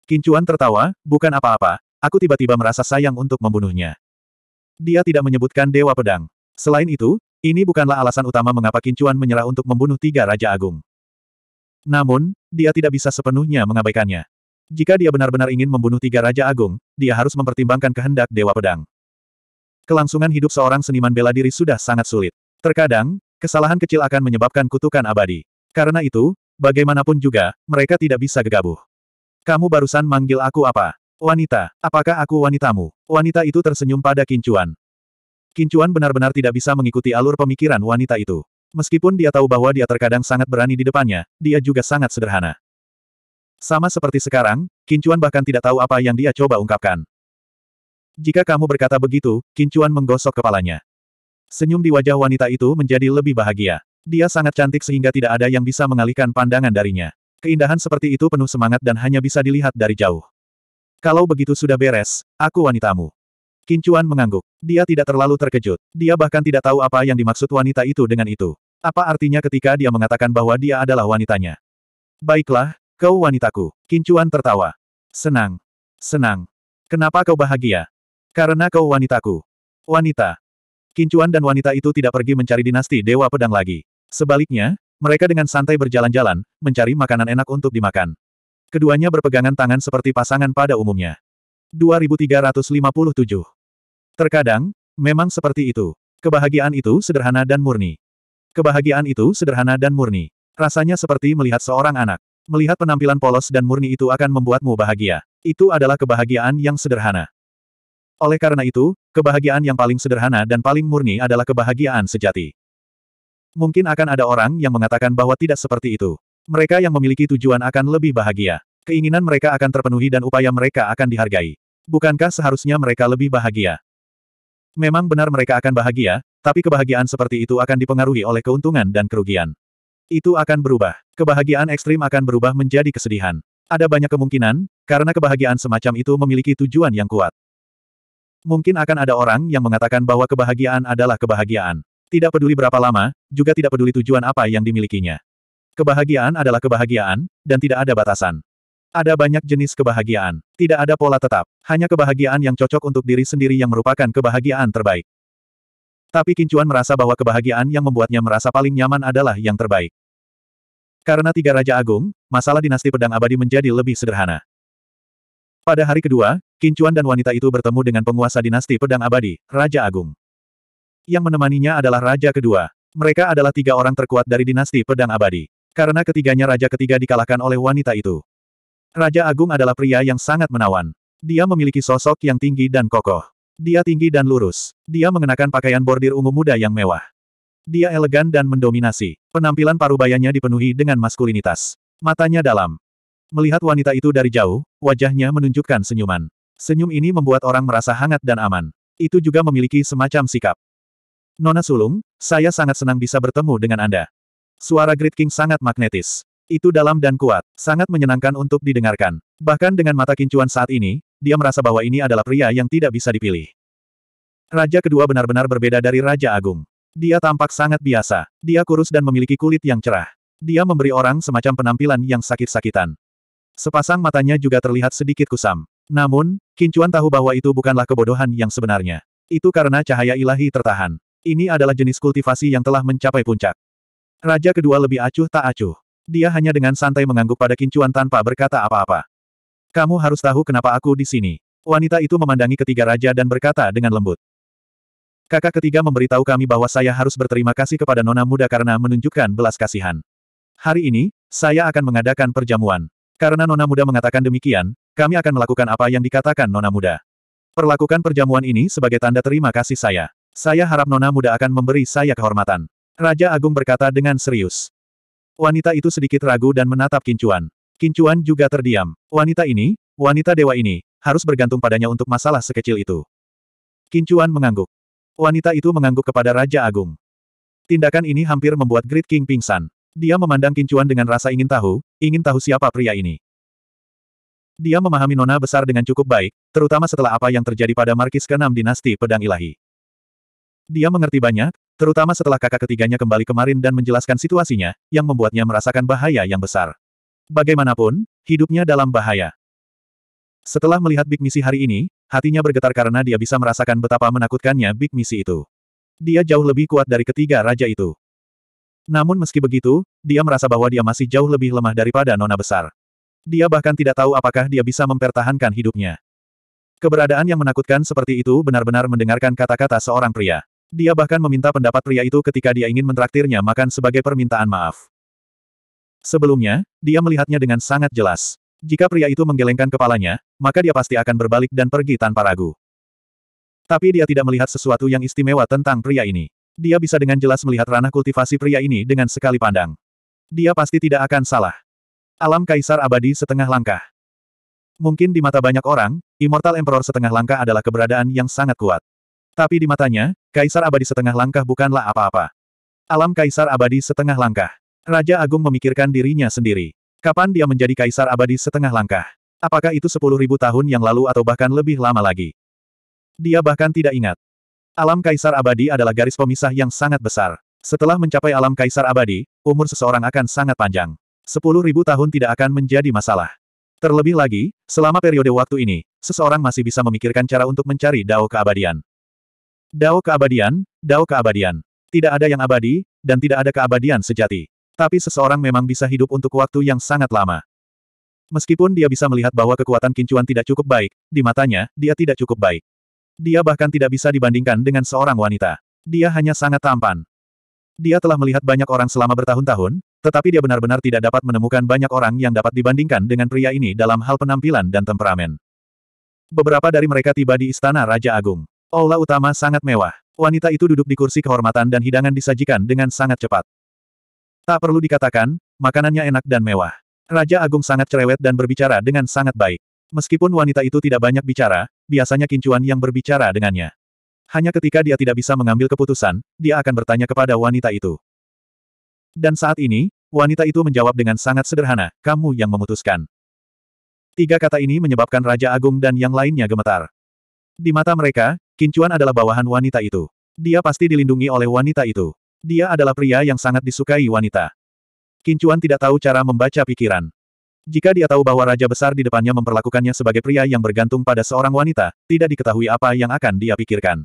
Kincuan tertawa, bukan apa-apa, aku tiba-tiba merasa sayang untuk membunuhnya. Dia tidak menyebutkan Dewa Pedang. Selain itu, ini bukanlah alasan utama mengapa Kincuan menyerah untuk membunuh tiga Raja Agung. Namun, dia tidak bisa sepenuhnya mengabaikannya. Jika dia benar-benar ingin membunuh tiga Raja Agung, dia harus mempertimbangkan kehendak Dewa Pedang. Kelangsungan hidup seorang seniman bela diri sudah sangat sulit. Terkadang, kesalahan kecil akan menyebabkan kutukan abadi. Karena itu, bagaimanapun juga, mereka tidak bisa gegabah. Kamu barusan manggil aku apa? Wanita, apakah aku wanitamu? Wanita itu tersenyum pada Kincuan. Kincuan benar-benar tidak bisa mengikuti alur pemikiran wanita itu. Meskipun dia tahu bahwa dia terkadang sangat berani di depannya, dia juga sangat sederhana. Sama seperti sekarang, Kincuan bahkan tidak tahu apa yang dia coba ungkapkan. Jika kamu berkata begitu, Kincuan menggosok kepalanya. Senyum di wajah wanita itu menjadi lebih bahagia. Dia sangat cantik sehingga tidak ada yang bisa mengalihkan pandangan darinya. Keindahan seperti itu penuh semangat dan hanya bisa dilihat dari jauh. Kalau begitu sudah beres, aku wanitamu. Kincuan mengangguk. Dia tidak terlalu terkejut. Dia bahkan tidak tahu apa yang dimaksud wanita itu dengan itu. Apa artinya ketika dia mengatakan bahwa dia adalah wanitanya? Baiklah, kau wanitaku. Kincuan tertawa. Senang. Senang. Kenapa kau bahagia? Karena kau wanitaku. Wanita. Kincuan dan wanita itu tidak pergi mencari dinasti Dewa Pedang lagi. Sebaliknya, mereka dengan santai berjalan-jalan, mencari makanan enak untuk dimakan. Keduanya berpegangan tangan seperti pasangan pada umumnya. 2357. Terkadang, memang seperti itu. Kebahagiaan itu sederhana dan murni. Kebahagiaan itu sederhana dan murni. Rasanya seperti melihat seorang anak. Melihat penampilan polos dan murni itu akan membuatmu bahagia. Itu adalah kebahagiaan yang sederhana. Oleh karena itu, kebahagiaan yang paling sederhana dan paling murni adalah kebahagiaan sejati. Mungkin akan ada orang yang mengatakan bahwa tidak seperti itu. Mereka yang memiliki tujuan akan lebih bahagia. Keinginan mereka akan terpenuhi dan upaya mereka akan dihargai. Bukankah seharusnya mereka lebih bahagia? Memang benar mereka akan bahagia, tapi kebahagiaan seperti itu akan dipengaruhi oleh keuntungan dan kerugian. Itu akan berubah. Kebahagiaan ekstrim akan berubah menjadi kesedihan. Ada banyak kemungkinan, karena kebahagiaan semacam itu memiliki tujuan yang kuat. Mungkin akan ada orang yang mengatakan bahwa kebahagiaan adalah kebahagiaan. Tidak peduli berapa lama, juga tidak peduli tujuan apa yang dimilikinya. Kebahagiaan adalah kebahagiaan, dan tidak ada batasan. Ada banyak jenis kebahagiaan. Tidak ada pola tetap. Hanya kebahagiaan yang cocok untuk diri sendiri yang merupakan kebahagiaan terbaik. Tapi Kincuan merasa bahwa kebahagiaan yang membuatnya merasa paling nyaman adalah yang terbaik. Karena tiga Raja Agung, masalah dinasti pedang abadi menjadi lebih sederhana. Pada hari kedua, Kincuan dan wanita itu bertemu dengan penguasa dinasti pedang abadi, Raja Agung. Yang menemaninya adalah Raja kedua. Mereka adalah tiga orang terkuat dari dinasti pedang abadi. Karena ketiganya Raja ketiga dikalahkan oleh wanita itu. Raja Agung adalah pria yang sangat menawan. Dia memiliki sosok yang tinggi dan kokoh. Dia tinggi dan lurus. Dia mengenakan pakaian bordir ungu muda yang mewah. Dia elegan dan mendominasi. Penampilan parubayanya dipenuhi dengan maskulinitas. Matanya dalam. Melihat wanita itu dari jauh, wajahnya menunjukkan senyuman. Senyum ini membuat orang merasa hangat dan aman. Itu juga memiliki semacam sikap. Nona Sulung, saya sangat senang bisa bertemu dengan Anda. Suara Great King sangat magnetis. Itu dalam dan kuat, sangat menyenangkan untuk didengarkan. Bahkan dengan mata kincuan saat ini, dia merasa bahwa ini adalah pria yang tidak bisa dipilih. Raja kedua benar-benar berbeda dari Raja Agung. Dia tampak sangat biasa. Dia kurus dan memiliki kulit yang cerah. Dia memberi orang semacam penampilan yang sakit-sakitan. Sepasang matanya juga terlihat sedikit kusam. Namun, Kincuan tahu bahwa itu bukanlah kebodohan yang sebenarnya. Itu karena cahaya ilahi tertahan. Ini adalah jenis kultivasi yang telah mencapai puncak. Raja kedua lebih acuh tak acuh. Dia hanya dengan santai mengangguk pada kincuan tanpa berkata apa-apa. Kamu harus tahu kenapa aku di sini. Wanita itu memandangi ketiga raja dan berkata dengan lembut. Kakak ketiga memberitahu kami bahwa saya harus berterima kasih kepada nona muda karena menunjukkan belas kasihan. Hari ini, saya akan mengadakan perjamuan. Karena nona muda mengatakan demikian, kami akan melakukan apa yang dikatakan nona muda. Perlakukan perjamuan ini sebagai tanda terima kasih saya. Saya harap Nona Muda akan memberi saya kehormatan. Raja Agung berkata dengan serius. Wanita itu sedikit ragu dan menatap Kincuan. Kincuan juga terdiam. Wanita ini, wanita dewa ini, harus bergantung padanya untuk masalah sekecil itu. Kincuan mengangguk. Wanita itu mengangguk kepada Raja Agung. Tindakan ini hampir membuat Great King pingsan. Dia memandang Kincuan dengan rasa ingin tahu, ingin tahu siapa pria ini. Dia memahami nona besar dengan cukup baik, terutama setelah apa yang terjadi pada Markis ke-6 dinasti pedang ilahi. Dia mengerti banyak, Terutama setelah kakak ketiganya kembali kemarin dan menjelaskan situasinya, yang membuatnya merasakan bahaya yang besar. Bagaimanapun, hidupnya dalam bahaya. Setelah melihat Big Misi hari ini, hatinya bergetar karena dia bisa merasakan betapa menakutkannya Big Misi itu. Dia jauh lebih kuat dari ketiga raja itu. Namun meski begitu, dia merasa bahwa dia masih jauh lebih lemah daripada nona besar. Dia bahkan tidak tahu apakah dia bisa mempertahankan hidupnya. Keberadaan yang menakutkan seperti itu benar-benar mendengarkan kata-kata seorang pria. Dia bahkan meminta pendapat pria itu ketika dia ingin mentraktirnya makan sebagai permintaan maaf. Sebelumnya, dia melihatnya dengan sangat jelas. Jika pria itu menggelengkan kepalanya, maka dia pasti akan berbalik dan pergi tanpa ragu. Tapi dia tidak melihat sesuatu yang istimewa tentang pria ini. Dia bisa dengan jelas melihat ranah kultivasi pria ini dengan sekali pandang. Dia pasti tidak akan salah. Alam Kaisar Abadi setengah langkah. Mungkin di mata banyak orang, Immortal Emperor setengah langkah adalah keberadaan yang sangat kuat. Tapi di matanya, Kaisar Abadi setengah langkah bukanlah apa-apa. Alam Kaisar Abadi setengah langkah. Raja Agung memikirkan dirinya sendiri. Kapan dia menjadi Kaisar Abadi setengah langkah? Apakah itu sepuluh ribu tahun yang lalu atau bahkan lebih lama lagi? Dia bahkan tidak ingat. Alam Kaisar Abadi adalah garis pemisah yang sangat besar. Setelah mencapai alam Kaisar Abadi, umur seseorang akan sangat panjang. Sepuluh ribu tahun tidak akan menjadi masalah. Terlebih lagi, selama periode waktu ini, seseorang masih bisa memikirkan cara untuk mencari dao keabadian. Dao keabadian, dao keabadian. Tidak ada yang abadi, dan tidak ada keabadian sejati. Tapi seseorang memang bisa hidup untuk waktu yang sangat lama. Meskipun dia bisa melihat bahwa kekuatan kincuan tidak cukup baik, di matanya, dia tidak cukup baik. Dia bahkan tidak bisa dibandingkan dengan seorang wanita. Dia hanya sangat tampan. Dia telah melihat banyak orang selama bertahun-tahun, tetapi dia benar-benar tidak dapat menemukan banyak orang yang dapat dibandingkan dengan pria ini dalam hal penampilan dan temperamen. Beberapa dari mereka tiba di istana Raja Agung. Aula utama sangat mewah. Wanita itu duduk di kursi kehormatan dan hidangan disajikan dengan sangat cepat. Tak perlu dikatakan, makanannya enak dan mewah. Raja Agung sangat cerewet dan berbicara dengan sangat baik. Meskipun wanita itu tidak banyak bicara, biasanya kincuan yang berbicara dengannya. Hanya ketika dia tidak bisa mengambil keputusan, dia akan bertanya kepada wanita itu. Dan saat ini, wanita itu menjawab dengan sangat sederhana, kamu yang memutuskan. Tiga kata ini menyebabkan Raja Agung dan yang lainnya gemetar. Di mata mereka, Kincuan adalah bawahan wanita itu. Dia pasti dilindungi oleh wanita itu. Dia adalah pria yang sangat disukai wanita. Kincuan tidak tahu cara membaca pikiran. Jika dia tahu bahwa raja besar di depannya memperlakukannya sebagai pria yang bergantung pada seorang wanita, tidak diketahui apa yang akan dia pikirkan.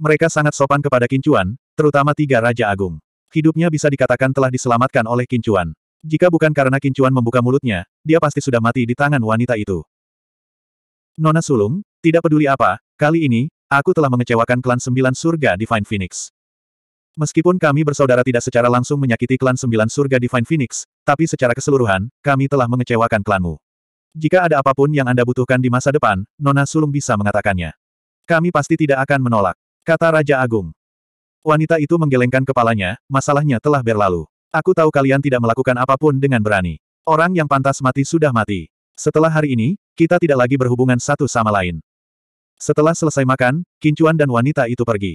Mereka sangat sopan kepada Kincuan, terutama tiga raja agung. Hidupnya bisa dikatakan telah diselamatkan oleh Kincuan. Jika bukan karena Kincuan membuka mulutnya, dia pasti sudah mati di tangan wanita itu. Nona Sulung, tidak peduli apa, kali ini, aku telah mengecewakan klan sembilan surga Divine Phoenix. Meskipun kami bersaudara tidak secara langsung menyakiti klan sembilan surga Divine Phoenix, tapi secara keseluruhan, kami telah mengecewakan klanmu. Jika ada apapun yang Anda butuhkan di masa depan, Nona Sulung bisa mengatakannya. Kami pasti tidak akan menolak, kata Raja Agung. Wanita itu menggelengkan kepalanya, masalahnya telah berlalu. Aku tahu kalian tidak melakukan apapun dengan berani. Orang yang pantas mati sudah mati. Setelah hari ini, kita tidak lagi berhubungan satu sama lain. Setelah selesai makan, Kincuan dan wanita itu pergi.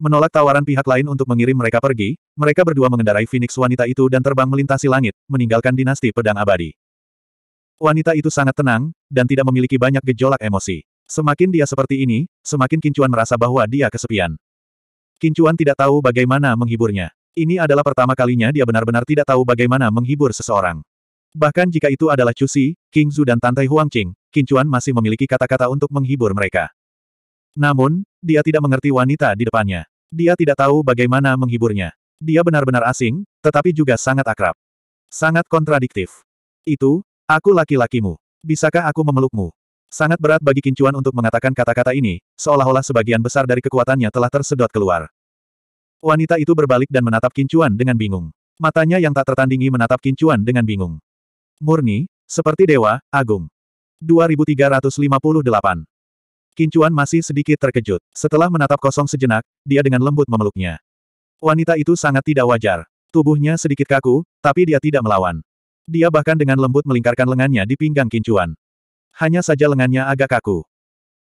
Menolak tawaran pihak lain untuk mengirim mereka pergi, mereka berdua mengendarai Phoenix wanita itu dan terbang melintasi langit, meninggalkan dinasti pedang abadi. Wanita itu sangat tenang, dan tidak memiliki banyak gejolak emosi. Semakin dia seperti ini, semakin Kincuan merasa bahwa dia kesepian. Kincuan tidak tahu bagaimana menghiburnya. Ini adalah pertama kalinya dia benar-benar tidak tahu bagaimana menghibur seseorang. Bahkan jika itu adalah Chu King Zhu dan Tantai Huangqing, Qin Chuan masih memiliki kata-kata untuk menghibur mereka. Namun, dia tidak mengerti wanita di depannya. Dia tidak tahu bagaimana menghiburnya. Dia benar-benar asing, tetapi juga sangat akrab. Sangat kontradiktif. Itu, aku laki-lakimu. Bisakah aku memelukmu? Sangat berat bagi Qin untuk mengatakan kata-kata ini, seolah-olah sebagian besar dari kekuatannya telah tersedot keluar. Wanita itu berbalik dan menatap Qin dengan bingung. Matanya yang tak tertandingi menatap Qin dengan bingung. Murni, seperti dewa, agung. 2358. Kincuan masih sedikit terkejut. Setelah menatap kosong sejenak, dia dengan lembut memeluknya. Wanita itu sangat tidak wajar. Tubuhnya sedikit kaku, tapi dia tidak melawan. Dia bahkan dengan lembut melingkarkan lengannya di pinggang Kincuan. Hanya saja lengannya agak kaku.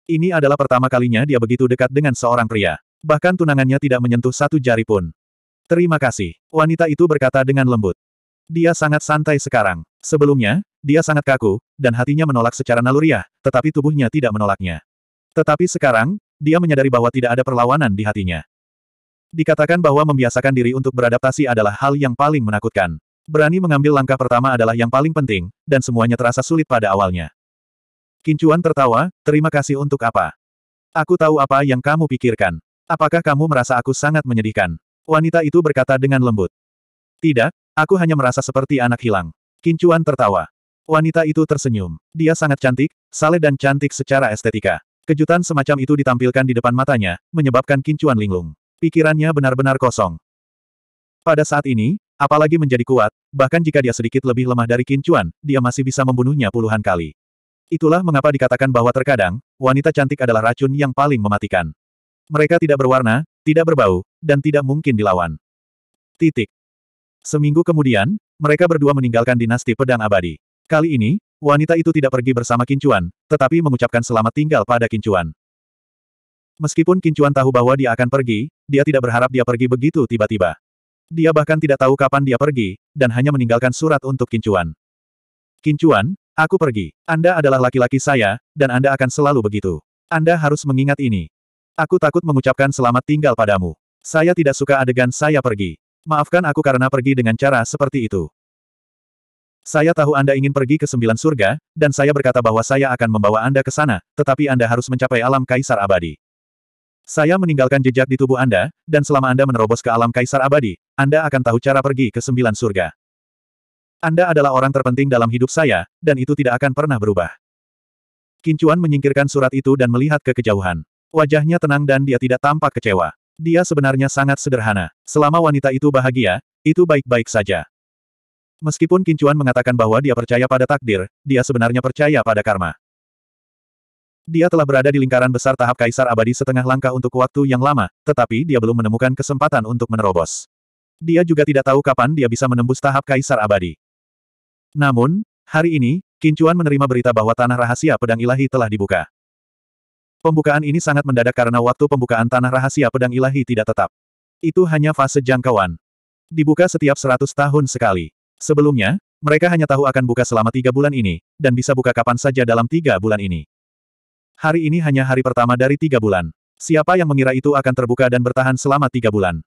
Ini adalah pertama kalinya dia begitu dekat dengan seorang pria. Bahkan tunangannya tidak menyentuh satu jari pun. Terima kasih. Wanita itu berkata dengan lembut. Dia sangat santai sekarang. Sebelumnya, dia sangat kaku, dan hatinya menolak secara naluriah, tetapi tubuhnya tidak menolaknya. Tetapi sekarang, dia menyadari bahwa tidak ada perlawanan di hatinya. Dikatakan bahwa membiasakan diri untuk beradaptasi adalah hal yang paling menakutkan. Berani mengambil langkah pertama adalah yang paling penting, dan semuanya terasa sulit pada awalnya. Kincuan tertawa, terima kasih untuk apa? Aku tahu apa yang kamu pikirkan. Apakah kamu merasa aku sangat menyedihkan? Wanita itu berkata dengan lembut. Tidak, aku hanya merasa seperti anak hilang. Kincuan tertawa. Wanita itu tersenyum. Dia sangat cantik, saleh dan cantik secara estetika. Kejutan semacam itu ditampilkan di depan matanya, menyebabkan Kincuan linglung. Pikirannya benar-benar kosong. Pada saat ini, apalagi menjadi kuat, bahkan jika dia sedikit lebih lemah dari Kincuan, dia masih bisa membunuhnya puluhan kali. Itulah mengapa dikatakan bahwa terkadang, wanita cantik adalah racun yang paling mematikan. Mereka tidak berwarna, tidak berbau, dan tidak mungkin dilawan. Titik. Seminggu kemudian, mereka berdua meninggalkan dinasti pedang abadi. Kali ini, wanita itu tidak pergi bersama Kincuan, tetapi mengucapkan selamat tinggal pada Kincuan. Meskipun Kincuan tahu bahwa dia akan pergi, dia tidak berharap dia pergi begitu tiba-tiba. Dia bahkan tidak tahu kapan dia pergi, dan hanya meninggalkan surat untuk Kincuan. Kincuan, aku pergi. Anda adalah laki-laki saya, dan Anda akan selalu begitu. Anda harus mengingat ini. Aku takut mengucapkan selamat tinggal padamu. Saya tidak suka adegan saya pergi. Maafkan aku karena pergi dengan cara seperti itu. Saya tahu Anda ingin pergi ke sembilan surga, dan saya berkata bahwa saya akan membawa Anda ke sana, tetapi Anda harus mencapai alam kaisar abadi. Saya meninggalkan jejak di tubuh Anda, dan selama Anda menerobos ke alam kaisar abadi, Anda akan tahu cara pergi ke sembilan surga. Anda adalah orang terpenting dalam hidup saya, dan itu tidak akan pernah berubah. Kincuan menyingkirkan surat itu dan melihat ke kejauhan. Wajahnya tenang dan dia tidak tampak kecewa. Dia sebenarnya sangat sederhana. Selama wanita itu bahagia, itu baik-baik saja. Meskipun Kincuan mengatakan bahwa dia percaya pada takdir, dia sebenarnya percaya pada karma. Dia telah berada di lingkaran besar tahap kaisar abadi setengah langkah untuk waktu yang lama, tetapi dia belum menemukan kesempatan untuk menerobos. Dia juga tidak tahu kapan dia bisa menembus tahap kaisar abadi. Namun, hari ini, Kincuan menerima berita bahwa tanah rahasia pedang ilahi telah dibuka. Pembukaan ini sangat mendadak karena waktu pembukaan tanah rahasia pedang ilahi tidak tetap. Itu hanya fase jangkauan. Dibuka setiap 100 tahun sekali. Sebelumnya, mereka hanya tahu akan buka selama tiga bulan ini, dan bisa buka kapan saja dalam tiga bulan ini. Hari ini hanya hari pertama dari tiga bulan. Siapa yang mengira itu akan terbuka dan bertahan selama tiga bulan?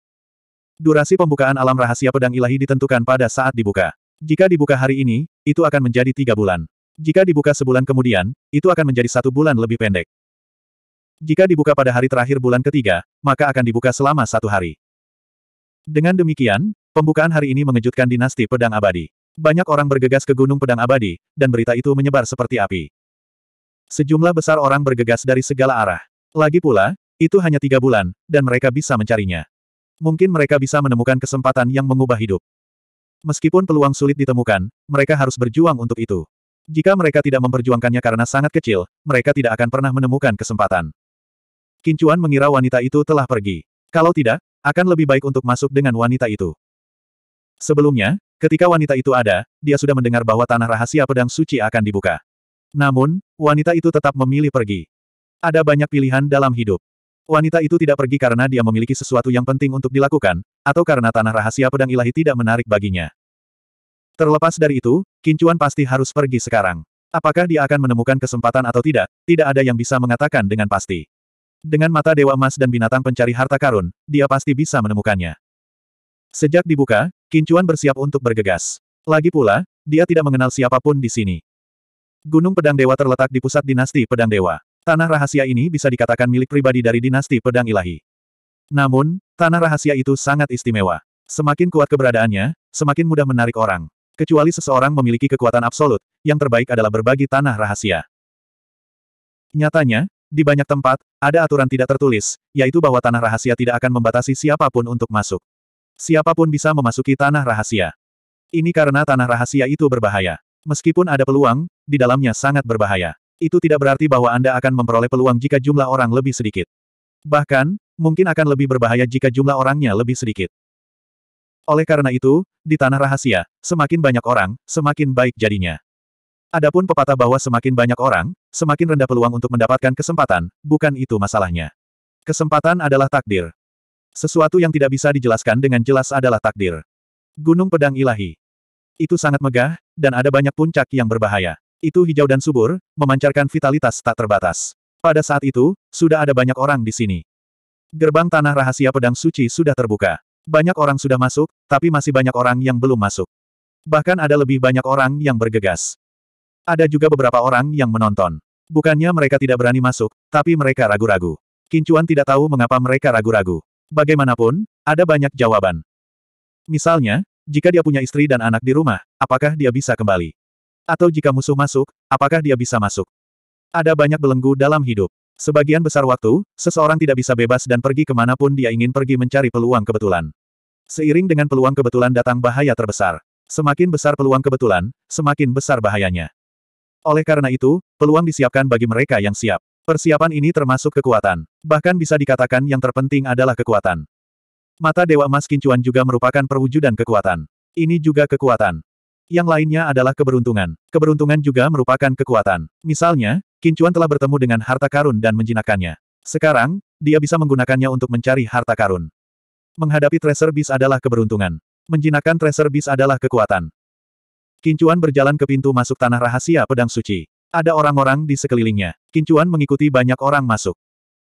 Durasi pembukaan alam rahasia pedang ilahi ditentukan pada saat dibuka. Jika dibuka hari ini, itu akan menjadi tiga bulan. Jika dibuka sebulan kemudian, itu akan menjadi satu bulan lebih pendek. Jika dibuka pada hari terakhir bulan ketiga, maka akan dibuka selama satu hari. Dengan demikian, pembukaan hari ini mengejutkan dinasti pedang abadi. Banyak orang bergegas ke Gunung Pedang Abadi, dan berita itu menyebar seperti api. Sejumlah besar orang bergegas dari segala arah. Lagi pula, itu hanya tiga bulan, dan mereka bisa mencarinya. Mungkin mereka bisa menemukan kesempatan yang mengubah hidup. Meskipun peluang sulit ditemukan, mereka harus berjuang untuk itu. Jika mereka tidak memperjuangkannya karena sangat kecil, mereka tidak akan pernah menemukan kesempatan. Kincuan mengira wanita itu telah pergi. Kalau tidak, akan lebih baik untuk masuk dengan wanita itu. Sebelumnya, ketika wanita itu ada, dia sudah mendengar bahwa tanah rahasia pedang suci akan dibuka. Namun, wanita itu tetap memilih pergi. Ada banyak pilihan dalam hidup. Wanita itu tidak pergi karena dia memiliki sesuatu yang penting untuk dilakukan, atau karena tanah rahasia pedang ilahi tidak menarik baginya. Terlepas dari itu, Kincuan pasti harus pergi sekarang. Apakah dia akan menemukan kesempatan atau tidak, tidak ada yang bisa mengatakan dengan pasti. Dengan mata Dewa emas dan binatang pencari harta karun, dia pasti bisa menemukannya. Sejak dibuka, Kincuan bersiap untuk bergegas. Lagi pula, dia tidak mengenal siapapun di sini. Gunung Pedang Dewa terletak di pusat dinasti Pedang Dewa. Tanah rahasia ini bisa dikatakan milik pribadi dari dinasti Pedang Ilahi. Namun, tanah rahasia itu sangat istimewa. Semakin kuat keberadaannya, semakin mudah menarik orang. Kecuali seseorang memiliki kekuatan absolut, yang terbaik adalah berbagi tanah rahasia. Nyatanya, di banyak tempat, ada aturan tidak tertulis, yaitu bahwa tanah rahasia tidak akan membatasi siapapun untuk masuk. Siapapun bisa memasuki tanah rahasia. Ini karena tanah rahasia itu berbahaya. Meskipun ada peluang, di dalamnya sangat berbahaya. Itu tidak berarti bahwa Anda akan memperoleh peluang jika jumlah orang lebih sedikit. Bahkan, mungkin akan lebih berbahaya jika jumlah orangnya lebih sedikit. Oleh karena itu, di tanah rahasia, semakin banyak orang, semakin baik jadinya. Adapun pepatah bahwa semakin banyak orang, semakin rendah peluang untuk mendapatkan kesempatan, bukan itu masalahnya. Kesempatan adalah takdir. Sesuatu yang tidak bisa dijelaskan dengan jelas adalah takdir. Gunung Pedang Ilahi. Itu sangat megah, dan ada banyak puncak yang berbahaya. Itu hijau dan subur, memancarkan vitalitas tak terbatas. Pada saat itu, sudah ada banyak orang di sini. Gerbang Tanah Rahasia Pedang Suci sudah terbuka. Banyak orang sudah masuk, tapi masih banyak orang yang belum masuk. Bahkan ada lebih banyak orang yang bergegas. Ada juga beberapa orang yang menonton. Bukannya mereka tidak berani masuk, tapi mereka ragu-ragu. Kincuan tidak tahu mengapa mereka ragu-ragu. Bagaimanapun, ada banyak jawaban. Misalnya, jika dia punya istri dan anak di rumah, apakah dia bisa kembali? Atau jika musuh masuk, apakah dia bisa masuk? Ada banyak belenggu dalam hidup. Sebagian besar waktu, seseorang tidak bisa bebas dan pergi kemanapun dia ingin pergi mencari peluang kebetulan. Seiring dengan peluang kebetulan datang bahaya terbesar. Semakin besar peluang kebetulan, semakin besar bahayanya. Oleh karena itu, peluang disiapkan bagi mereka yang siap. Persiapan ini termasuk kekuatan. Bahkan bisa dikatakan yang terpenting adalah kekuatan. Mata Dewa Emas Kincuan juga merupakan perwujudan kekuatan. Ini juga kekuatan. Yang lainnya adalah keberuntungan. Keberuntungan juga merupakan kekuatan. Misalnya, Kincuan telah bertemu dengan harta karun dan menjinakannya. Sekarang, dia bisa menggunakannya untuk mencari harta karun. Menghadapi Tracer Beast adalah keberuntungan. Menjinakkan Tracer Beast adalah kekuatan. Kincuan berjalan ke pintu masuk tanah rahasia pedang suci. Ada orang-orang di sekelilingnya. Kincuan mengikuti banyak orang masuk.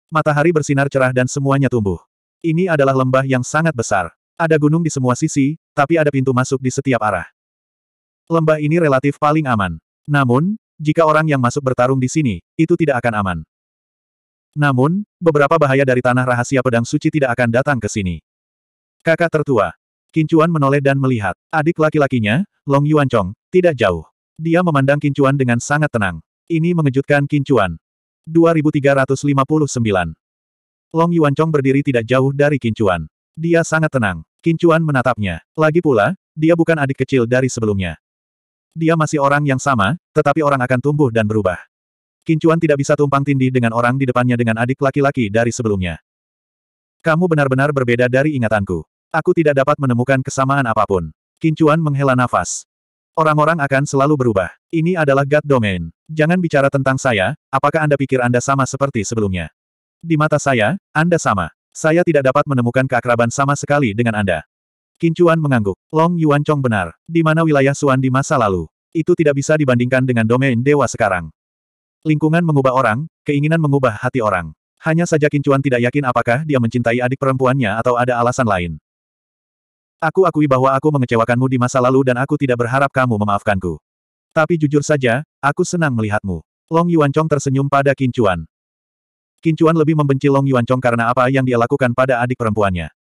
Matahari bersinar cerah dan semuanya tumbuh. Ini adalah lembah yang sangat besar. Ada gunung di semua sisi, tapi ada pintu masuk di setiap arah. Lembah ini relatif paling aman. Namun, jika orang yang masuk bertarung di sini, itu tidak akan aman. Namun, beberapa bahaya dari tanah rahasia pedang suci tidak akan datang ke sini. Kakak tertua, Kincuan menoleh dan melihat. Adik laki-lakinya, Long Yuan Chong, tidak jauh. Dia memandang Kincuan dengan sangat tenang. Ini mengejutkan Kincuan. 2359 Long Yuan Chong berdiri tidak jauh dari Kincuan. Dia sangat tenang. Kincuan menatapnya. Lagi pula, dia bukan adik kecil dari sebelumnya. Dia masih orang yang sama, tetapi orang akan tumbuh dan berubah. Kincuan tidak bisa tumpang tindih dengan orang di depannya dengan adik laki-laki dari sebelumnya. Kamu benar-benar berbeda dari ingatanku. Aku tidak dapat menemukan kesamaan apapun. Kincuan menghela nafas. Orang-orang akan selalu berubah. Ini adalah God Domain. Jangan bicara tentang saya, apakah Anda pikir Anda sama seperti sebelumnya? Di mata saya, Anda sama. Saya tidak dapat menemukan keakraban sama sekali dengan Anda. Kincuan mengangguk. Long Yuan Chong benar. Di mana wilayah Suan di masa lalu? Itu tidak bisa dibandingkan dengan domain dewa sekarang. Lingkungan mengubah orang, keinginan mengubah hati orang. Hanya saja Kincuan tidak yakin apakah dia mencintai adik perempuannya atau ada alasan lain. Aku akui bahwa aku mengecewakanmu di masa lalu dan aku tidak berharap kamu memaafkanku. Tapi jujur saja, aku senang melihatmu. Long Yuan Chong tersenyum pada Qin Chuan. Qin Chuan lebih membenci Long Yuan Chong karena apa yang dia lakukan pada adik perempuannya.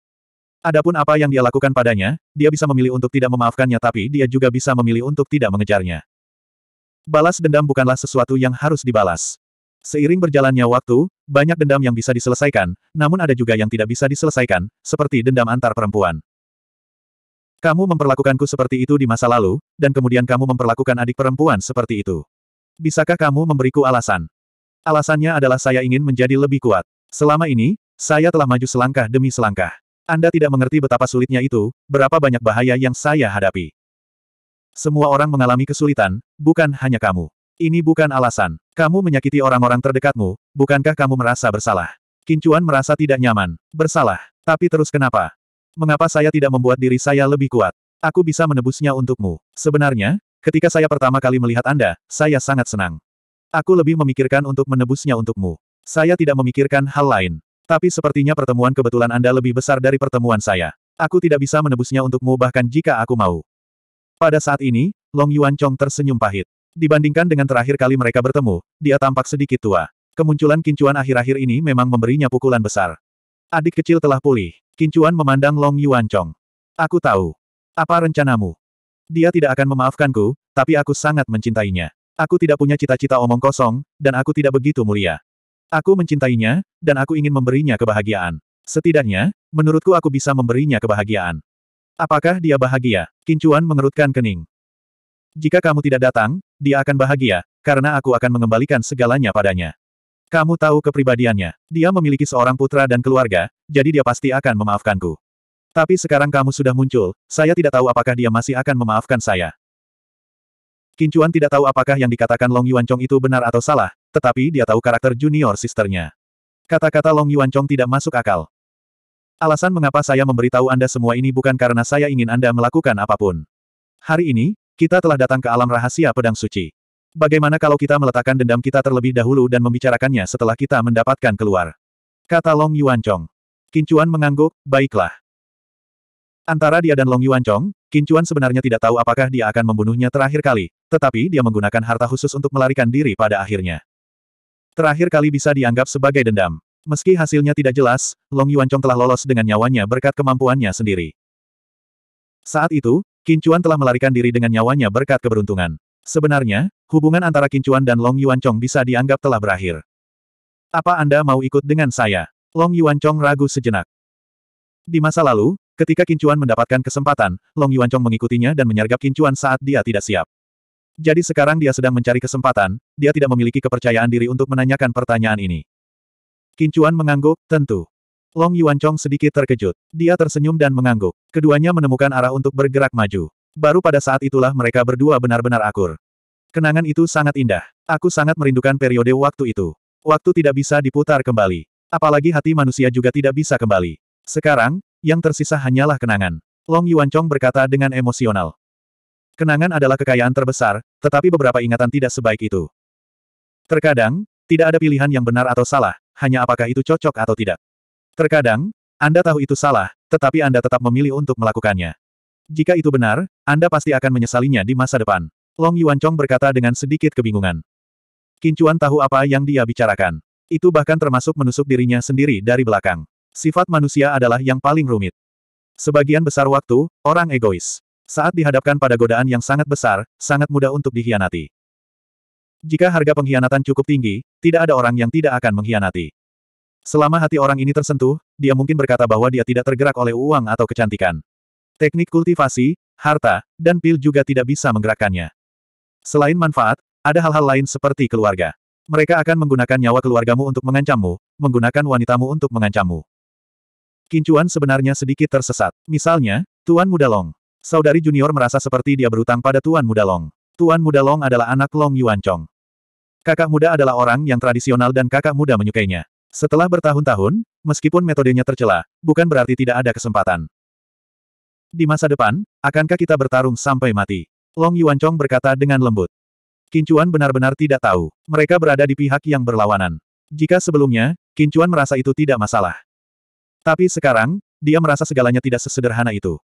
Adapun apa yang dia lakukan padanya, dia bisa memilih untuk tidak memaafkannya tapi dia juga bisa memilih untuk tidak mengejarnya. Balas dendam bukanlah sesuatu yang harus dibalas. Seiring berjalannya waktu, banyak dendam yang bisa diselesaikan, namun ada juga yang tidak bisa diselesaikan, seperti dendam antar perempuan. Kamu memperlakukanku seperti itu di masa lalu, dan kemudian kamu memperlakukan adik perempuan seperti itu. Bisakah kamu memberiku alasan? Alasannya adalah saya ingin menjadi lebih kuat. Selama ini, saya telah maju selangkah demi selangkah. Anda tidak mengerti betapa sulitnya itu, berapa banyak bahaya yang saya hadapi. Semua orang mengalami kesulitan, bukan hanya kamu. Ini bukan alasan. Kamu menyakiti orang-orang terdekatmu, bukankah kamu merasa bersalah? Kincuan merasa tidak nyaman, bersalah. Tapi terus kenapa? Mengapa saya tidak membuat diri saya lebih kuat? Aku bisa menebusnya untukmu. Sebenarnya, ketika saya pertama kali melihat Anda, saya sangat senang. Aku lebih memikirkan untuk menebusnya untukmu. Saya tidak memikirkan hal lain. Tapi sepertinya pertemuan kebetulan Anda lebih besar dari pertemuan saya. Aku tidak bisa menebusnya untukmu bahkan jika aku mau. Pada saat ini, Long Yuan Chong tersenyum pahit. Dibandingkan dengan terakhir kali mereka bertemu, dia tampak sedikit tua. Kemunculan kincuan akhir-akhir ini memang memberinya pukulan besar. Adik kecil telah pulih. Kincuan memandang Long Yuan Chong. Aku tahu. Apa rencanamu? Dia tidak akan memaafkanku, tapi aku sangat mencintainya. Aku tidak punya cita-cita omong kosong, dan aku tidak begitu mulia. Aku mencintainya, dan aku ingin memberinya kebahagiaan. Setidaknya, menurutku aku bisa memberinya kebahagiaan. Apakah dia bahagia? Kincuan mengerutkan kening. Jika kamu tidak datang, dia akan bahagia, karena aku akan mengembalikan segalanya padanya. Kamu tahu kepribadiannya. Dia memiliki seorang putra dan keluarga, jadi dia pasti akan memaafkanku. Tapi sekarang kamu sudah muncul, saya tidak tahu apakah dia masih akan memaafkan saya. Kincuan tidak tahu apakah yang dikatakan Long Yuan Chong itu benar atau salah, tetapi dia tahu karakter junior sisternya. Kata-kata Long Yuan Chong tidak masuk akal. Alasan mengapa saya memberitahu Anda semua ini bukan karena saya ingin Anda melakukan apapun. Hari ini, kita telah datang ke alam rahasia pedang suci. Bagaimana kalau kita meletakkan dendam kita terlebih dahulu dan membicarakannya setelah kita mendapatkan keluar? Kata Long Yuanchong. Kincuan mengangguk, baiklah. Antara dia dan Long Yuanchong, Kincuan sebenarnya tidak tahu apakah dia akan membunuhnya terakhir kali, tetapi dia menggunakan harta khusus untuk melarikan diri pada akhirnya. Terakhir kali bisa dianggap sebagai dendam. Meski hasilnya tidak jelas, Long Yuanchong telah lolos dengan nyawanya berkat kemampuannya sendiri. Saat itu, Kincuan telah melarikan diri dengan nyawanya berkat keberuntungan. Sebenarnya, hubungan antara Kincuan dan Long Yuan Chong bisa dianggap telah berakhir. Apa Anda mau ikut dengan saya? Long Yuan Chong ragu sejenak. Di masa lalu, ketika Kincuan mendapatkan kesempatan, Long Yuan Chong mengikutinya dan menyergap Kincuan saat dia tidak siap. Jadi sekarang dia sedang mencari kesempatan, dia tidak memiliki kepercayaan diri untuk menanyakan pertanyaan ini. Kincuan mengangguk, tentu. Long Yuan Chong sedikit terkejut. Dia tersenyum dan mengangguk. Keduanya menemukan arah untuk bergerak maju. Baru pada saat itulah mereka berdua benar-benar akur. Kenangan itu sangat indah. Aku sangat merindukan periode waktu itu. Waktu tidak bisa diputar kembali. Apalagi hati manusia juga tidak bisa kembali. Sekarang, yang tersisa hanyalah kenangan. Long Yuan Chong berkata dengan emosional. Kenangan adalah kekayaan terbesar, tetapi beberapa ingatan tidak sebaik itu. Terkadang, tidak ada pilihan yang benar atau salah, hanya apakah itu cocok atau tidak. Terkadang, Anda tahu itu salah, tetapi Anda tetap memilih untuk melakukannya. Jika itu benar, Anda pasti akan menyesalinya di masa depan. Long Yuan Chong berkata dengan sedikit kebingungan. Kincuan tahu apa yang dia bicarakan. Itu bahkan termasuk menusuk dirinya sendiri dari belakang. Sifat manusia adalah yang paling rumit. Sebagian besar waktu, orang egois. Saat dihadapkan pada godaan yang sangat besar, sangat mudah untuk dihianati. Jika harga pengkhianatan cukup tinggi, tidak ada orang yang tidak akan mengkhianati. Selama hati orang ini tersentuh, dia mungkin berkata bahwa dia tidak tergerak oleh uang atau kecantikan. Teknik kultivasi, harta, dan pil juga tidak bisa menggerakkannya. Selain manfaat, ada hal-hal lain seperti keluarga. Mereka akan menggunakan nyawa keluargamu untuk mengancammu, menggunakan wanitamu untuk mengancammu. Kincuan sebenarnya sedikit tersesat. Misalnya, Tuan Muda Long. Saudari junior merasa seperti dia berutang pada Tuan Muda Long. Tuan Muda Long adalah anak Long Yuan Chong. Kakak muda adalah orang yang tradisional dan kakak muda menyukainya. Setelah bertahun-tahun, meskipun metodenya tercela, bukan berarti tidak ada kesempatan. Di masa depan, akankah kita bertarung sampai mati? Long Yuan Chong berkata dengan lembut. Kincuan benar-benar tidak tahu. Mereka berada di pihak yang berlawanan. Jika sebelumnya, Kincuan merasa itu tidak masalah. Tapi sekarang, dia merasa segalanya tidak sesederhana itu.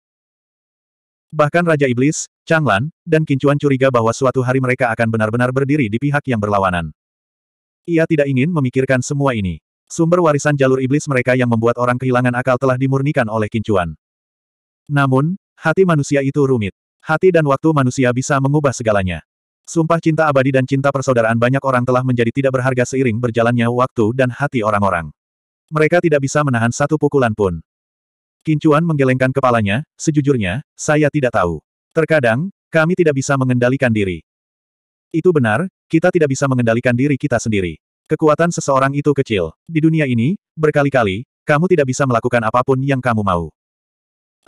Bahkan Raja Iblis, Changlan, dan Kincuan curiga bahwa suatu hari mereka akan benar-benar berdiri di pihak yang berlawanan. Ia tidak ingin memikirkan semua ini. Sumber warisan jalur iblis mereka yang membuat orang kehilangan akal telah dimurnikan oleh Kincuan. Namun, hati manusia itu rumit. Hati dan waktu manusia bisa mengubah segalanya. Sumpah cinta abadi dan cinta persaudaraan banyak orang telah menjadi tidak berharga seiring berjalannya waktu dan hati orang-orang. Mereka tidak bisa menahan satu pukulan pun. Kincuan menggelengkan kepalanya, sejujurnya, saya tidak tahu. Terkadang, kami tidak bisa mengendalikan diri. Itu benar, kita tidak bisa mengendalikan diri kita sendiri. Kekuatan seseorang itu kecil. Di dunia ini, berkali-kali, kamu tidak bisa melakukan apapun yang kamu mau.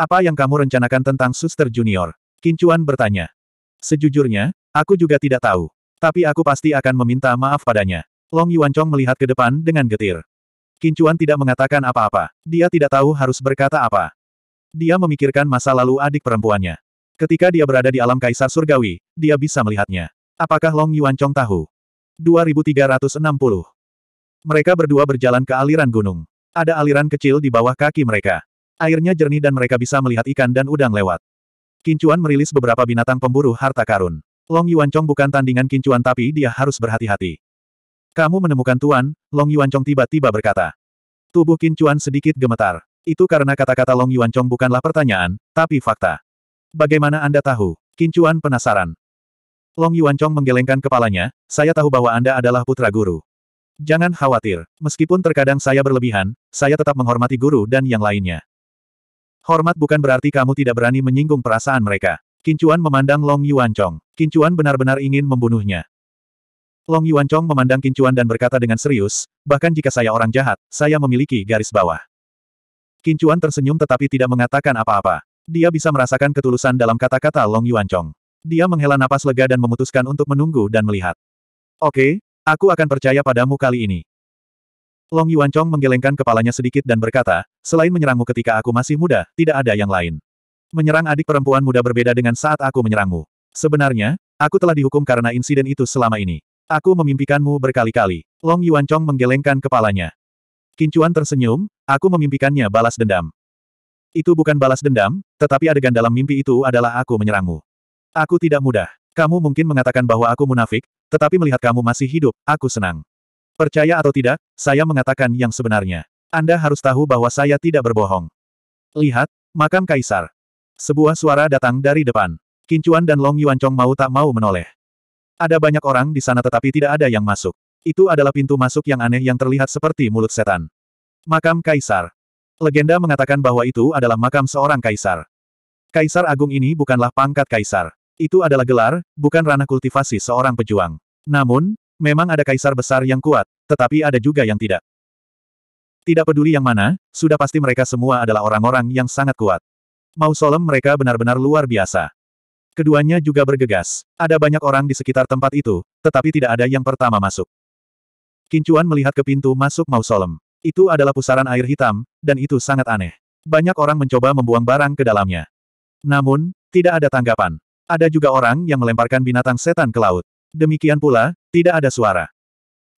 Apa yang kamu rencanakan tentang Suster Junior? Kincuan bertanya. Sejujurnya, aku juga tidak tahu. Tapi aku pasti akan meminta maaf padanya. Long Yuanchong melihat ke depan dengan getir. Kincuan tidak mengatakan apa-apa. Dia tidak tahu harus berkata apa. Dia memikirkan masa lalu adik perempuannya. Ketika dia berada di alam kaisar surgawi, dia bisa melihatnya. Apakah Long Yuanchong tahu? 2360. Mereka berdua berjalan ke aliran gunung. Ada aliran kecil di bawah kaki mereka. Airnya jernih dan mereka bisa melihat ikan dan udang lewat. Kincuan merilis beberapa binatang pemburu harta karun. Long Yuanchong bukan tandingan Kincuan tapi dia harus berhati-hati. Kamu menemukan Tuan, Long Yuanchong tiba-tiba berkata. Tubuh Kincuan sedikit gemetar. Itu karena kata-kata Long Yuanchong bukanlah pertanyaan, tapi fakta. Bagaimana Anda tahu? Kincuan penasaran. Long Yuanchong menggelengkan kepalanya, saya tahu bahwa Anda adalah putra guru. Jangan khawatir, meskipun terkadang saya berlebihan, saya tetap menghormati guru dan yang lainnya. Hormat bukan berarti kamu tidak berani menyinggung perasaan mereka. Kincuan memandang Long Yuan Chong. Kincuan benar-benar ingin membunuhnya. Long Yuan Chong memandang Kincuan dan berkata dengan serius, bahkan jika saya orang jahat, saya memiliki garis bawah. Kincuan tersenyum tetapi tidak mengatakan apa-apa. Dia bisa merasakan ketulusan dalam kata-kata Long Yuan Chong. Dia menghela napas lega dan memutuskan untuk menunggu dan melihat. Oke, okay, aku akan percaya padamu kali ini. Long Yuan Chong menggelengkan kepalanya sedikit dan berkata, selain menyerangmu ketika aku masih muda, tidak ada yang lain. Menyerang adik perempuan muda berbeda dengan saat aku menyerangmu. Sebenarnya, aku telah dihukum karena insiden itu selama ini. Aku memimpikanmu berkali-kali. Long Yuan Chong menggelengkan kepalanya. Kincuan tersenyum, aku memimpikannya balas dendam. Itu bukan balas dendam, tetapi adegan dalam mimpi itu adalah aku menyerangmu. Aku tidak mudah. Kamu mungkin mengatakan bahwa aku munafik, tetapi melihat kamu masih hidup, aku senang. Percaya atau tidak, saya mengatakan yang sebenarnya. Anda harus tahu bahwa saya tidak berbohong. Lihat, makam kaisar. Sebuah suara datang dari depan. Kincuan dan Long Yuanchong mau tak mau menoleh. Ada banyak orang di sana tetapi tidak ada yang masuk. Itu adalah pintu masuk yang aneh yang terlihat seperti mulut setan. Makam kaisar. Legenda mengatakan bahwa itu adalah makam seorang kaisar. Kaisar agung ini bukanlah pangkat kaisar. Itu adalah gelar, bukan ranah kultivasi seorang pejuang. Namun, Memang ada kaisar besar yang kuat, tetapi ada juga yang tidak. Tidak peduli yang mana, sudah pasti mereka semua adalah orang-orang yang sangat kuat. Mau Mausolem mereka benar-benar luar biasa. Keduanya juga bergegas. Ada banyak orang di sekitar tempat itu, tetapi tidak ada yang pertama masuk. Kincuan melihat ke pintu masuk mausolem. Itu adalah pusaran air hitam, dan itu sangat aneh. Banyak orang mencoba membuang barang ke dalamnya. Namun, tidak ada tanggapan. Ada juga orang yang melemparkan binatang setan ke laut. Demikian pula, tidak ada suara.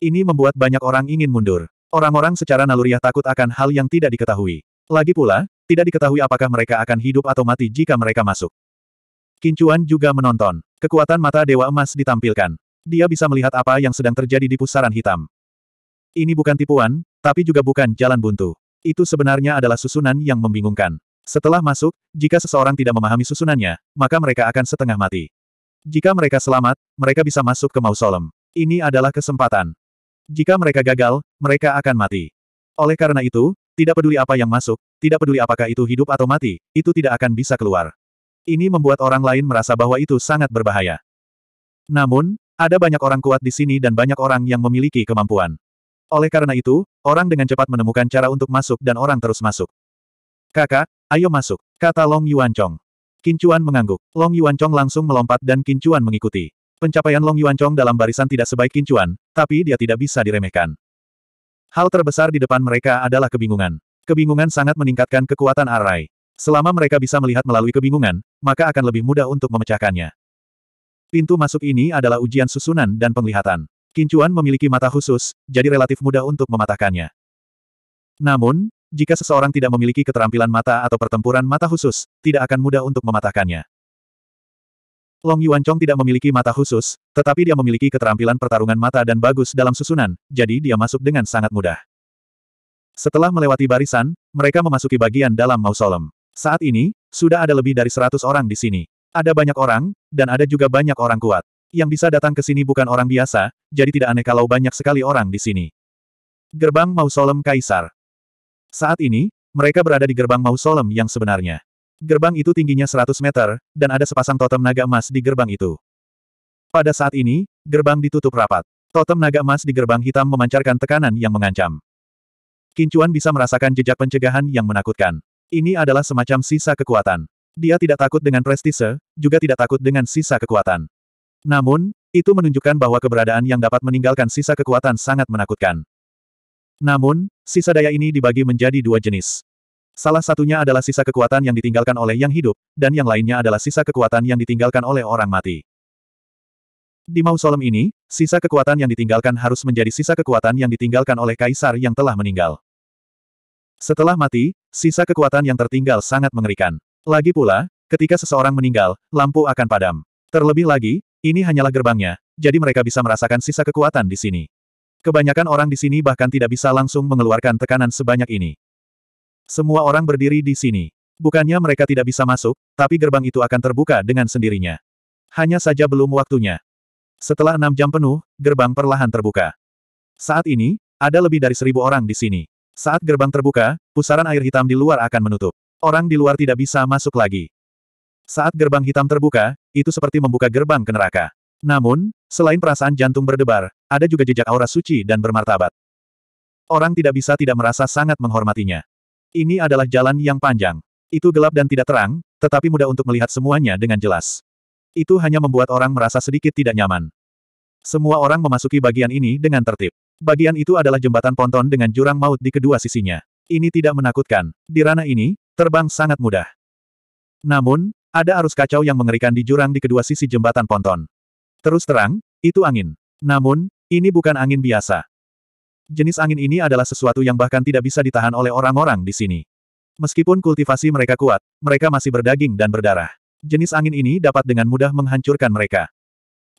Ini membuat banyak orang ingin mundur. Orang-orang secara naluriah takut akan hal yang tidak diketahui. Lagi pula, tidak diketahui apakah mereka akan hidup atau mati jika mereka masuk. Kincuan juga menonton. Kekuatan mata Dewa Emas ditampilkan. Dia bisa melihat apa yang sedang terjadi di pusaran hitam. Ini bukan tipuan, tapi juga bukan jalan buntu. Itu sebenarnya adalah susunan yang membingungkan. Setelah masuk, jika seseorang tidak memahami susunannya, maka mereka akan setengah mati. Jika mereka selamat, mereka bisa masuk ke mausolem. Ini adalah kesempatan. Jika mereka gagal, mereka akan mati. Oleh karena itu, tidak peduli apa yang masuk, tidak peduli apakah itu hidup atau mati, itu tidak akan bisa keluar. Ini membuat orang lain merasa bahwa itu sangat berbahaya. Namun, ada banyak orang kuat di sini dan banyak orang yang memiliki kemampuan. Oleh karena itu, orang dengan cepat menemukan cara untuk masuk dan orang terus masuk. Kakak, ayo masuk, kata Long Yuan Chong. Kincuan mengangguk. Long Yuancong langsung melompat dan Kincuan mengikuti. Pencapaian Long Yuancong dalam barisan tidak sebaik Kincuan, tapi dia tidak bisa diremehkan. Hal terbesar di depan mereka adalah kebingungan. Kebingungan sangat meningkatkan kekuatan Arai. Selama mereka bisa melihat melalui kebingungan, maka akan lebih mudah untuk memecahkannya. Pintu masuk ini adalah ujian susunan dan penglihatan. Kincuan memiliki mata khusus, jadi relatif mudah untuk mematahkannya. Namun, jika seseorang tidak memiliki keterampilan mata atau pertempuran mata khusus, tidak akan mudah untuk mematahkannya. Long Yuan Chong tidak memiliki mata khusus, tetapi dia memiliki keterampilan pertarungan mata dan bagus dalam susunan, jadi dia masuk dengan sangat mudah. Setelah melewati barisan, mereka memasuki bagian dalam mausolem. Saat ini, sudah ada lebih dari seratus orang di sini. Ada banyak orang, dan ada juga banyak orang kuat. Yang bisa datang ke sini bukan orang biasa, jadi tidak aneh kalau banyak sekali orang di sini. Gerbang Mausolem Kaisar saat ini, mereka berada di gerbang mausoleum yang sebenarnya. Gerbang itu tingginya 100 meter, dan ada sepasang totem naga emas di gerbang itu. Pada saat ini, gerbang ditutup rapat. Totem naga emas di gerbang hitam memancarkan tekanan yang mengancam. Kincuan bisa merasakan jejak pencegahan yang menakutkan. Ini adalah semacam sisa kekuatan. Dia tidak takut dengan prestise, juga tidak takut dengan sisa kekuatan. Namun, itu menunjukkan bahwa keberadaan yang dapat meninggalkan sisa kekuatan sangat menakutkan. Namun, sisa daya ini dibagi menjadi dua jenis. Salah satunya adalah sisa kekuatan yang ditinggalkan oleh yang hidup, dan yang lainnya adalah sisa kekuatan yang ditinggalkan oleh orang mati. Di mausolem ini, sisa kekuatan yang ditinggalkan harus menjadi sisa kekuatan yang ditinggalkan oleh kaisar yang telah meninggal. Setelah mati, sisa kekuatan yang tertinggal sangat mengerikan. Lagi pula, ketika seseorang meninggal, lampu akan padam. Terlebih lagi, ini hanyalah gerbangnya, jadi mereka bisa merasakan sisa kekuatan di sini. Kebanyakan orang di sini bahkan tidak bisa langsung mengeluarkan tekanan sebanyak ini. Semua orang berdiri di sini. Bukannya mereka tidak bisa masuk, tapi gerbang itu akan terbuka dengan sendirinya. Hanya saja belum waktunya. Setelah enam jam penuh, gerbang perlahan terbuka. Saat ini, ada lebih dari seribu orang di sini. Saat gerbang terbuka, pusaran air hitam di luar akan menutup. Orang di luar tidak bisa masuk lagi. Saat gerbang hitam terbuka, itu seperti membuka gerbang ke neraka. Namun, selain perasaan jantung berdebar, ada juga jejak aura suci dan bermartabat. Orang tidak bisa tidak merasa sangat menghormatinya. Ini adalah jalan yang panjang. Itu gelap dan tidak terang, tetapi mudah untuk melihat semuanya dengan jelas. Itu hanya membuat orang merasa sedikit tidak nyaman. Semua orang memasuki bagian ini dengan tertib. Bagian itu adalah jembatan ponton dengan jurang maut di kedua sisinya. Ini tidak menakutkan. Di ranah ini, terbang sangat mudah. Namun, ada arus kacau yang mengerikan di jurang di kedua sisi jembatan ponton. Terus terang, itu angin. Namun, ini bukan angin biasa. Jenis angin ini adalah sesuatu yang bahkan tidak bisa ditahan oleh orang-orang di sini. Meskipun kultivasi mereka kuat, mereka masih berdaging dan berdarah. Jenis angin ini dapat dengan mudah menghancurkan mereka.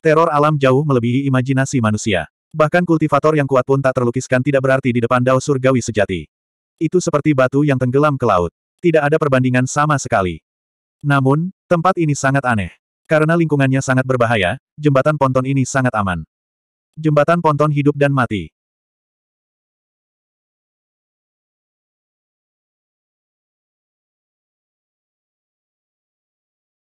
Teror alam jauh melebihi imajinasi manusia. Bahkan kultivator yang kuat pun tak terlukiskan tidak berarti di depan dao surgawi sejati. Itu seperti batu yang tenggelam ke laut. Tidak ada perbandingan sama sekali. Namun, tempat ini sangat aneh. Karena lingkungannya sangat berbahaya, jembatan ponton ini sangat aman. Jembatan ponton hidup dan mati.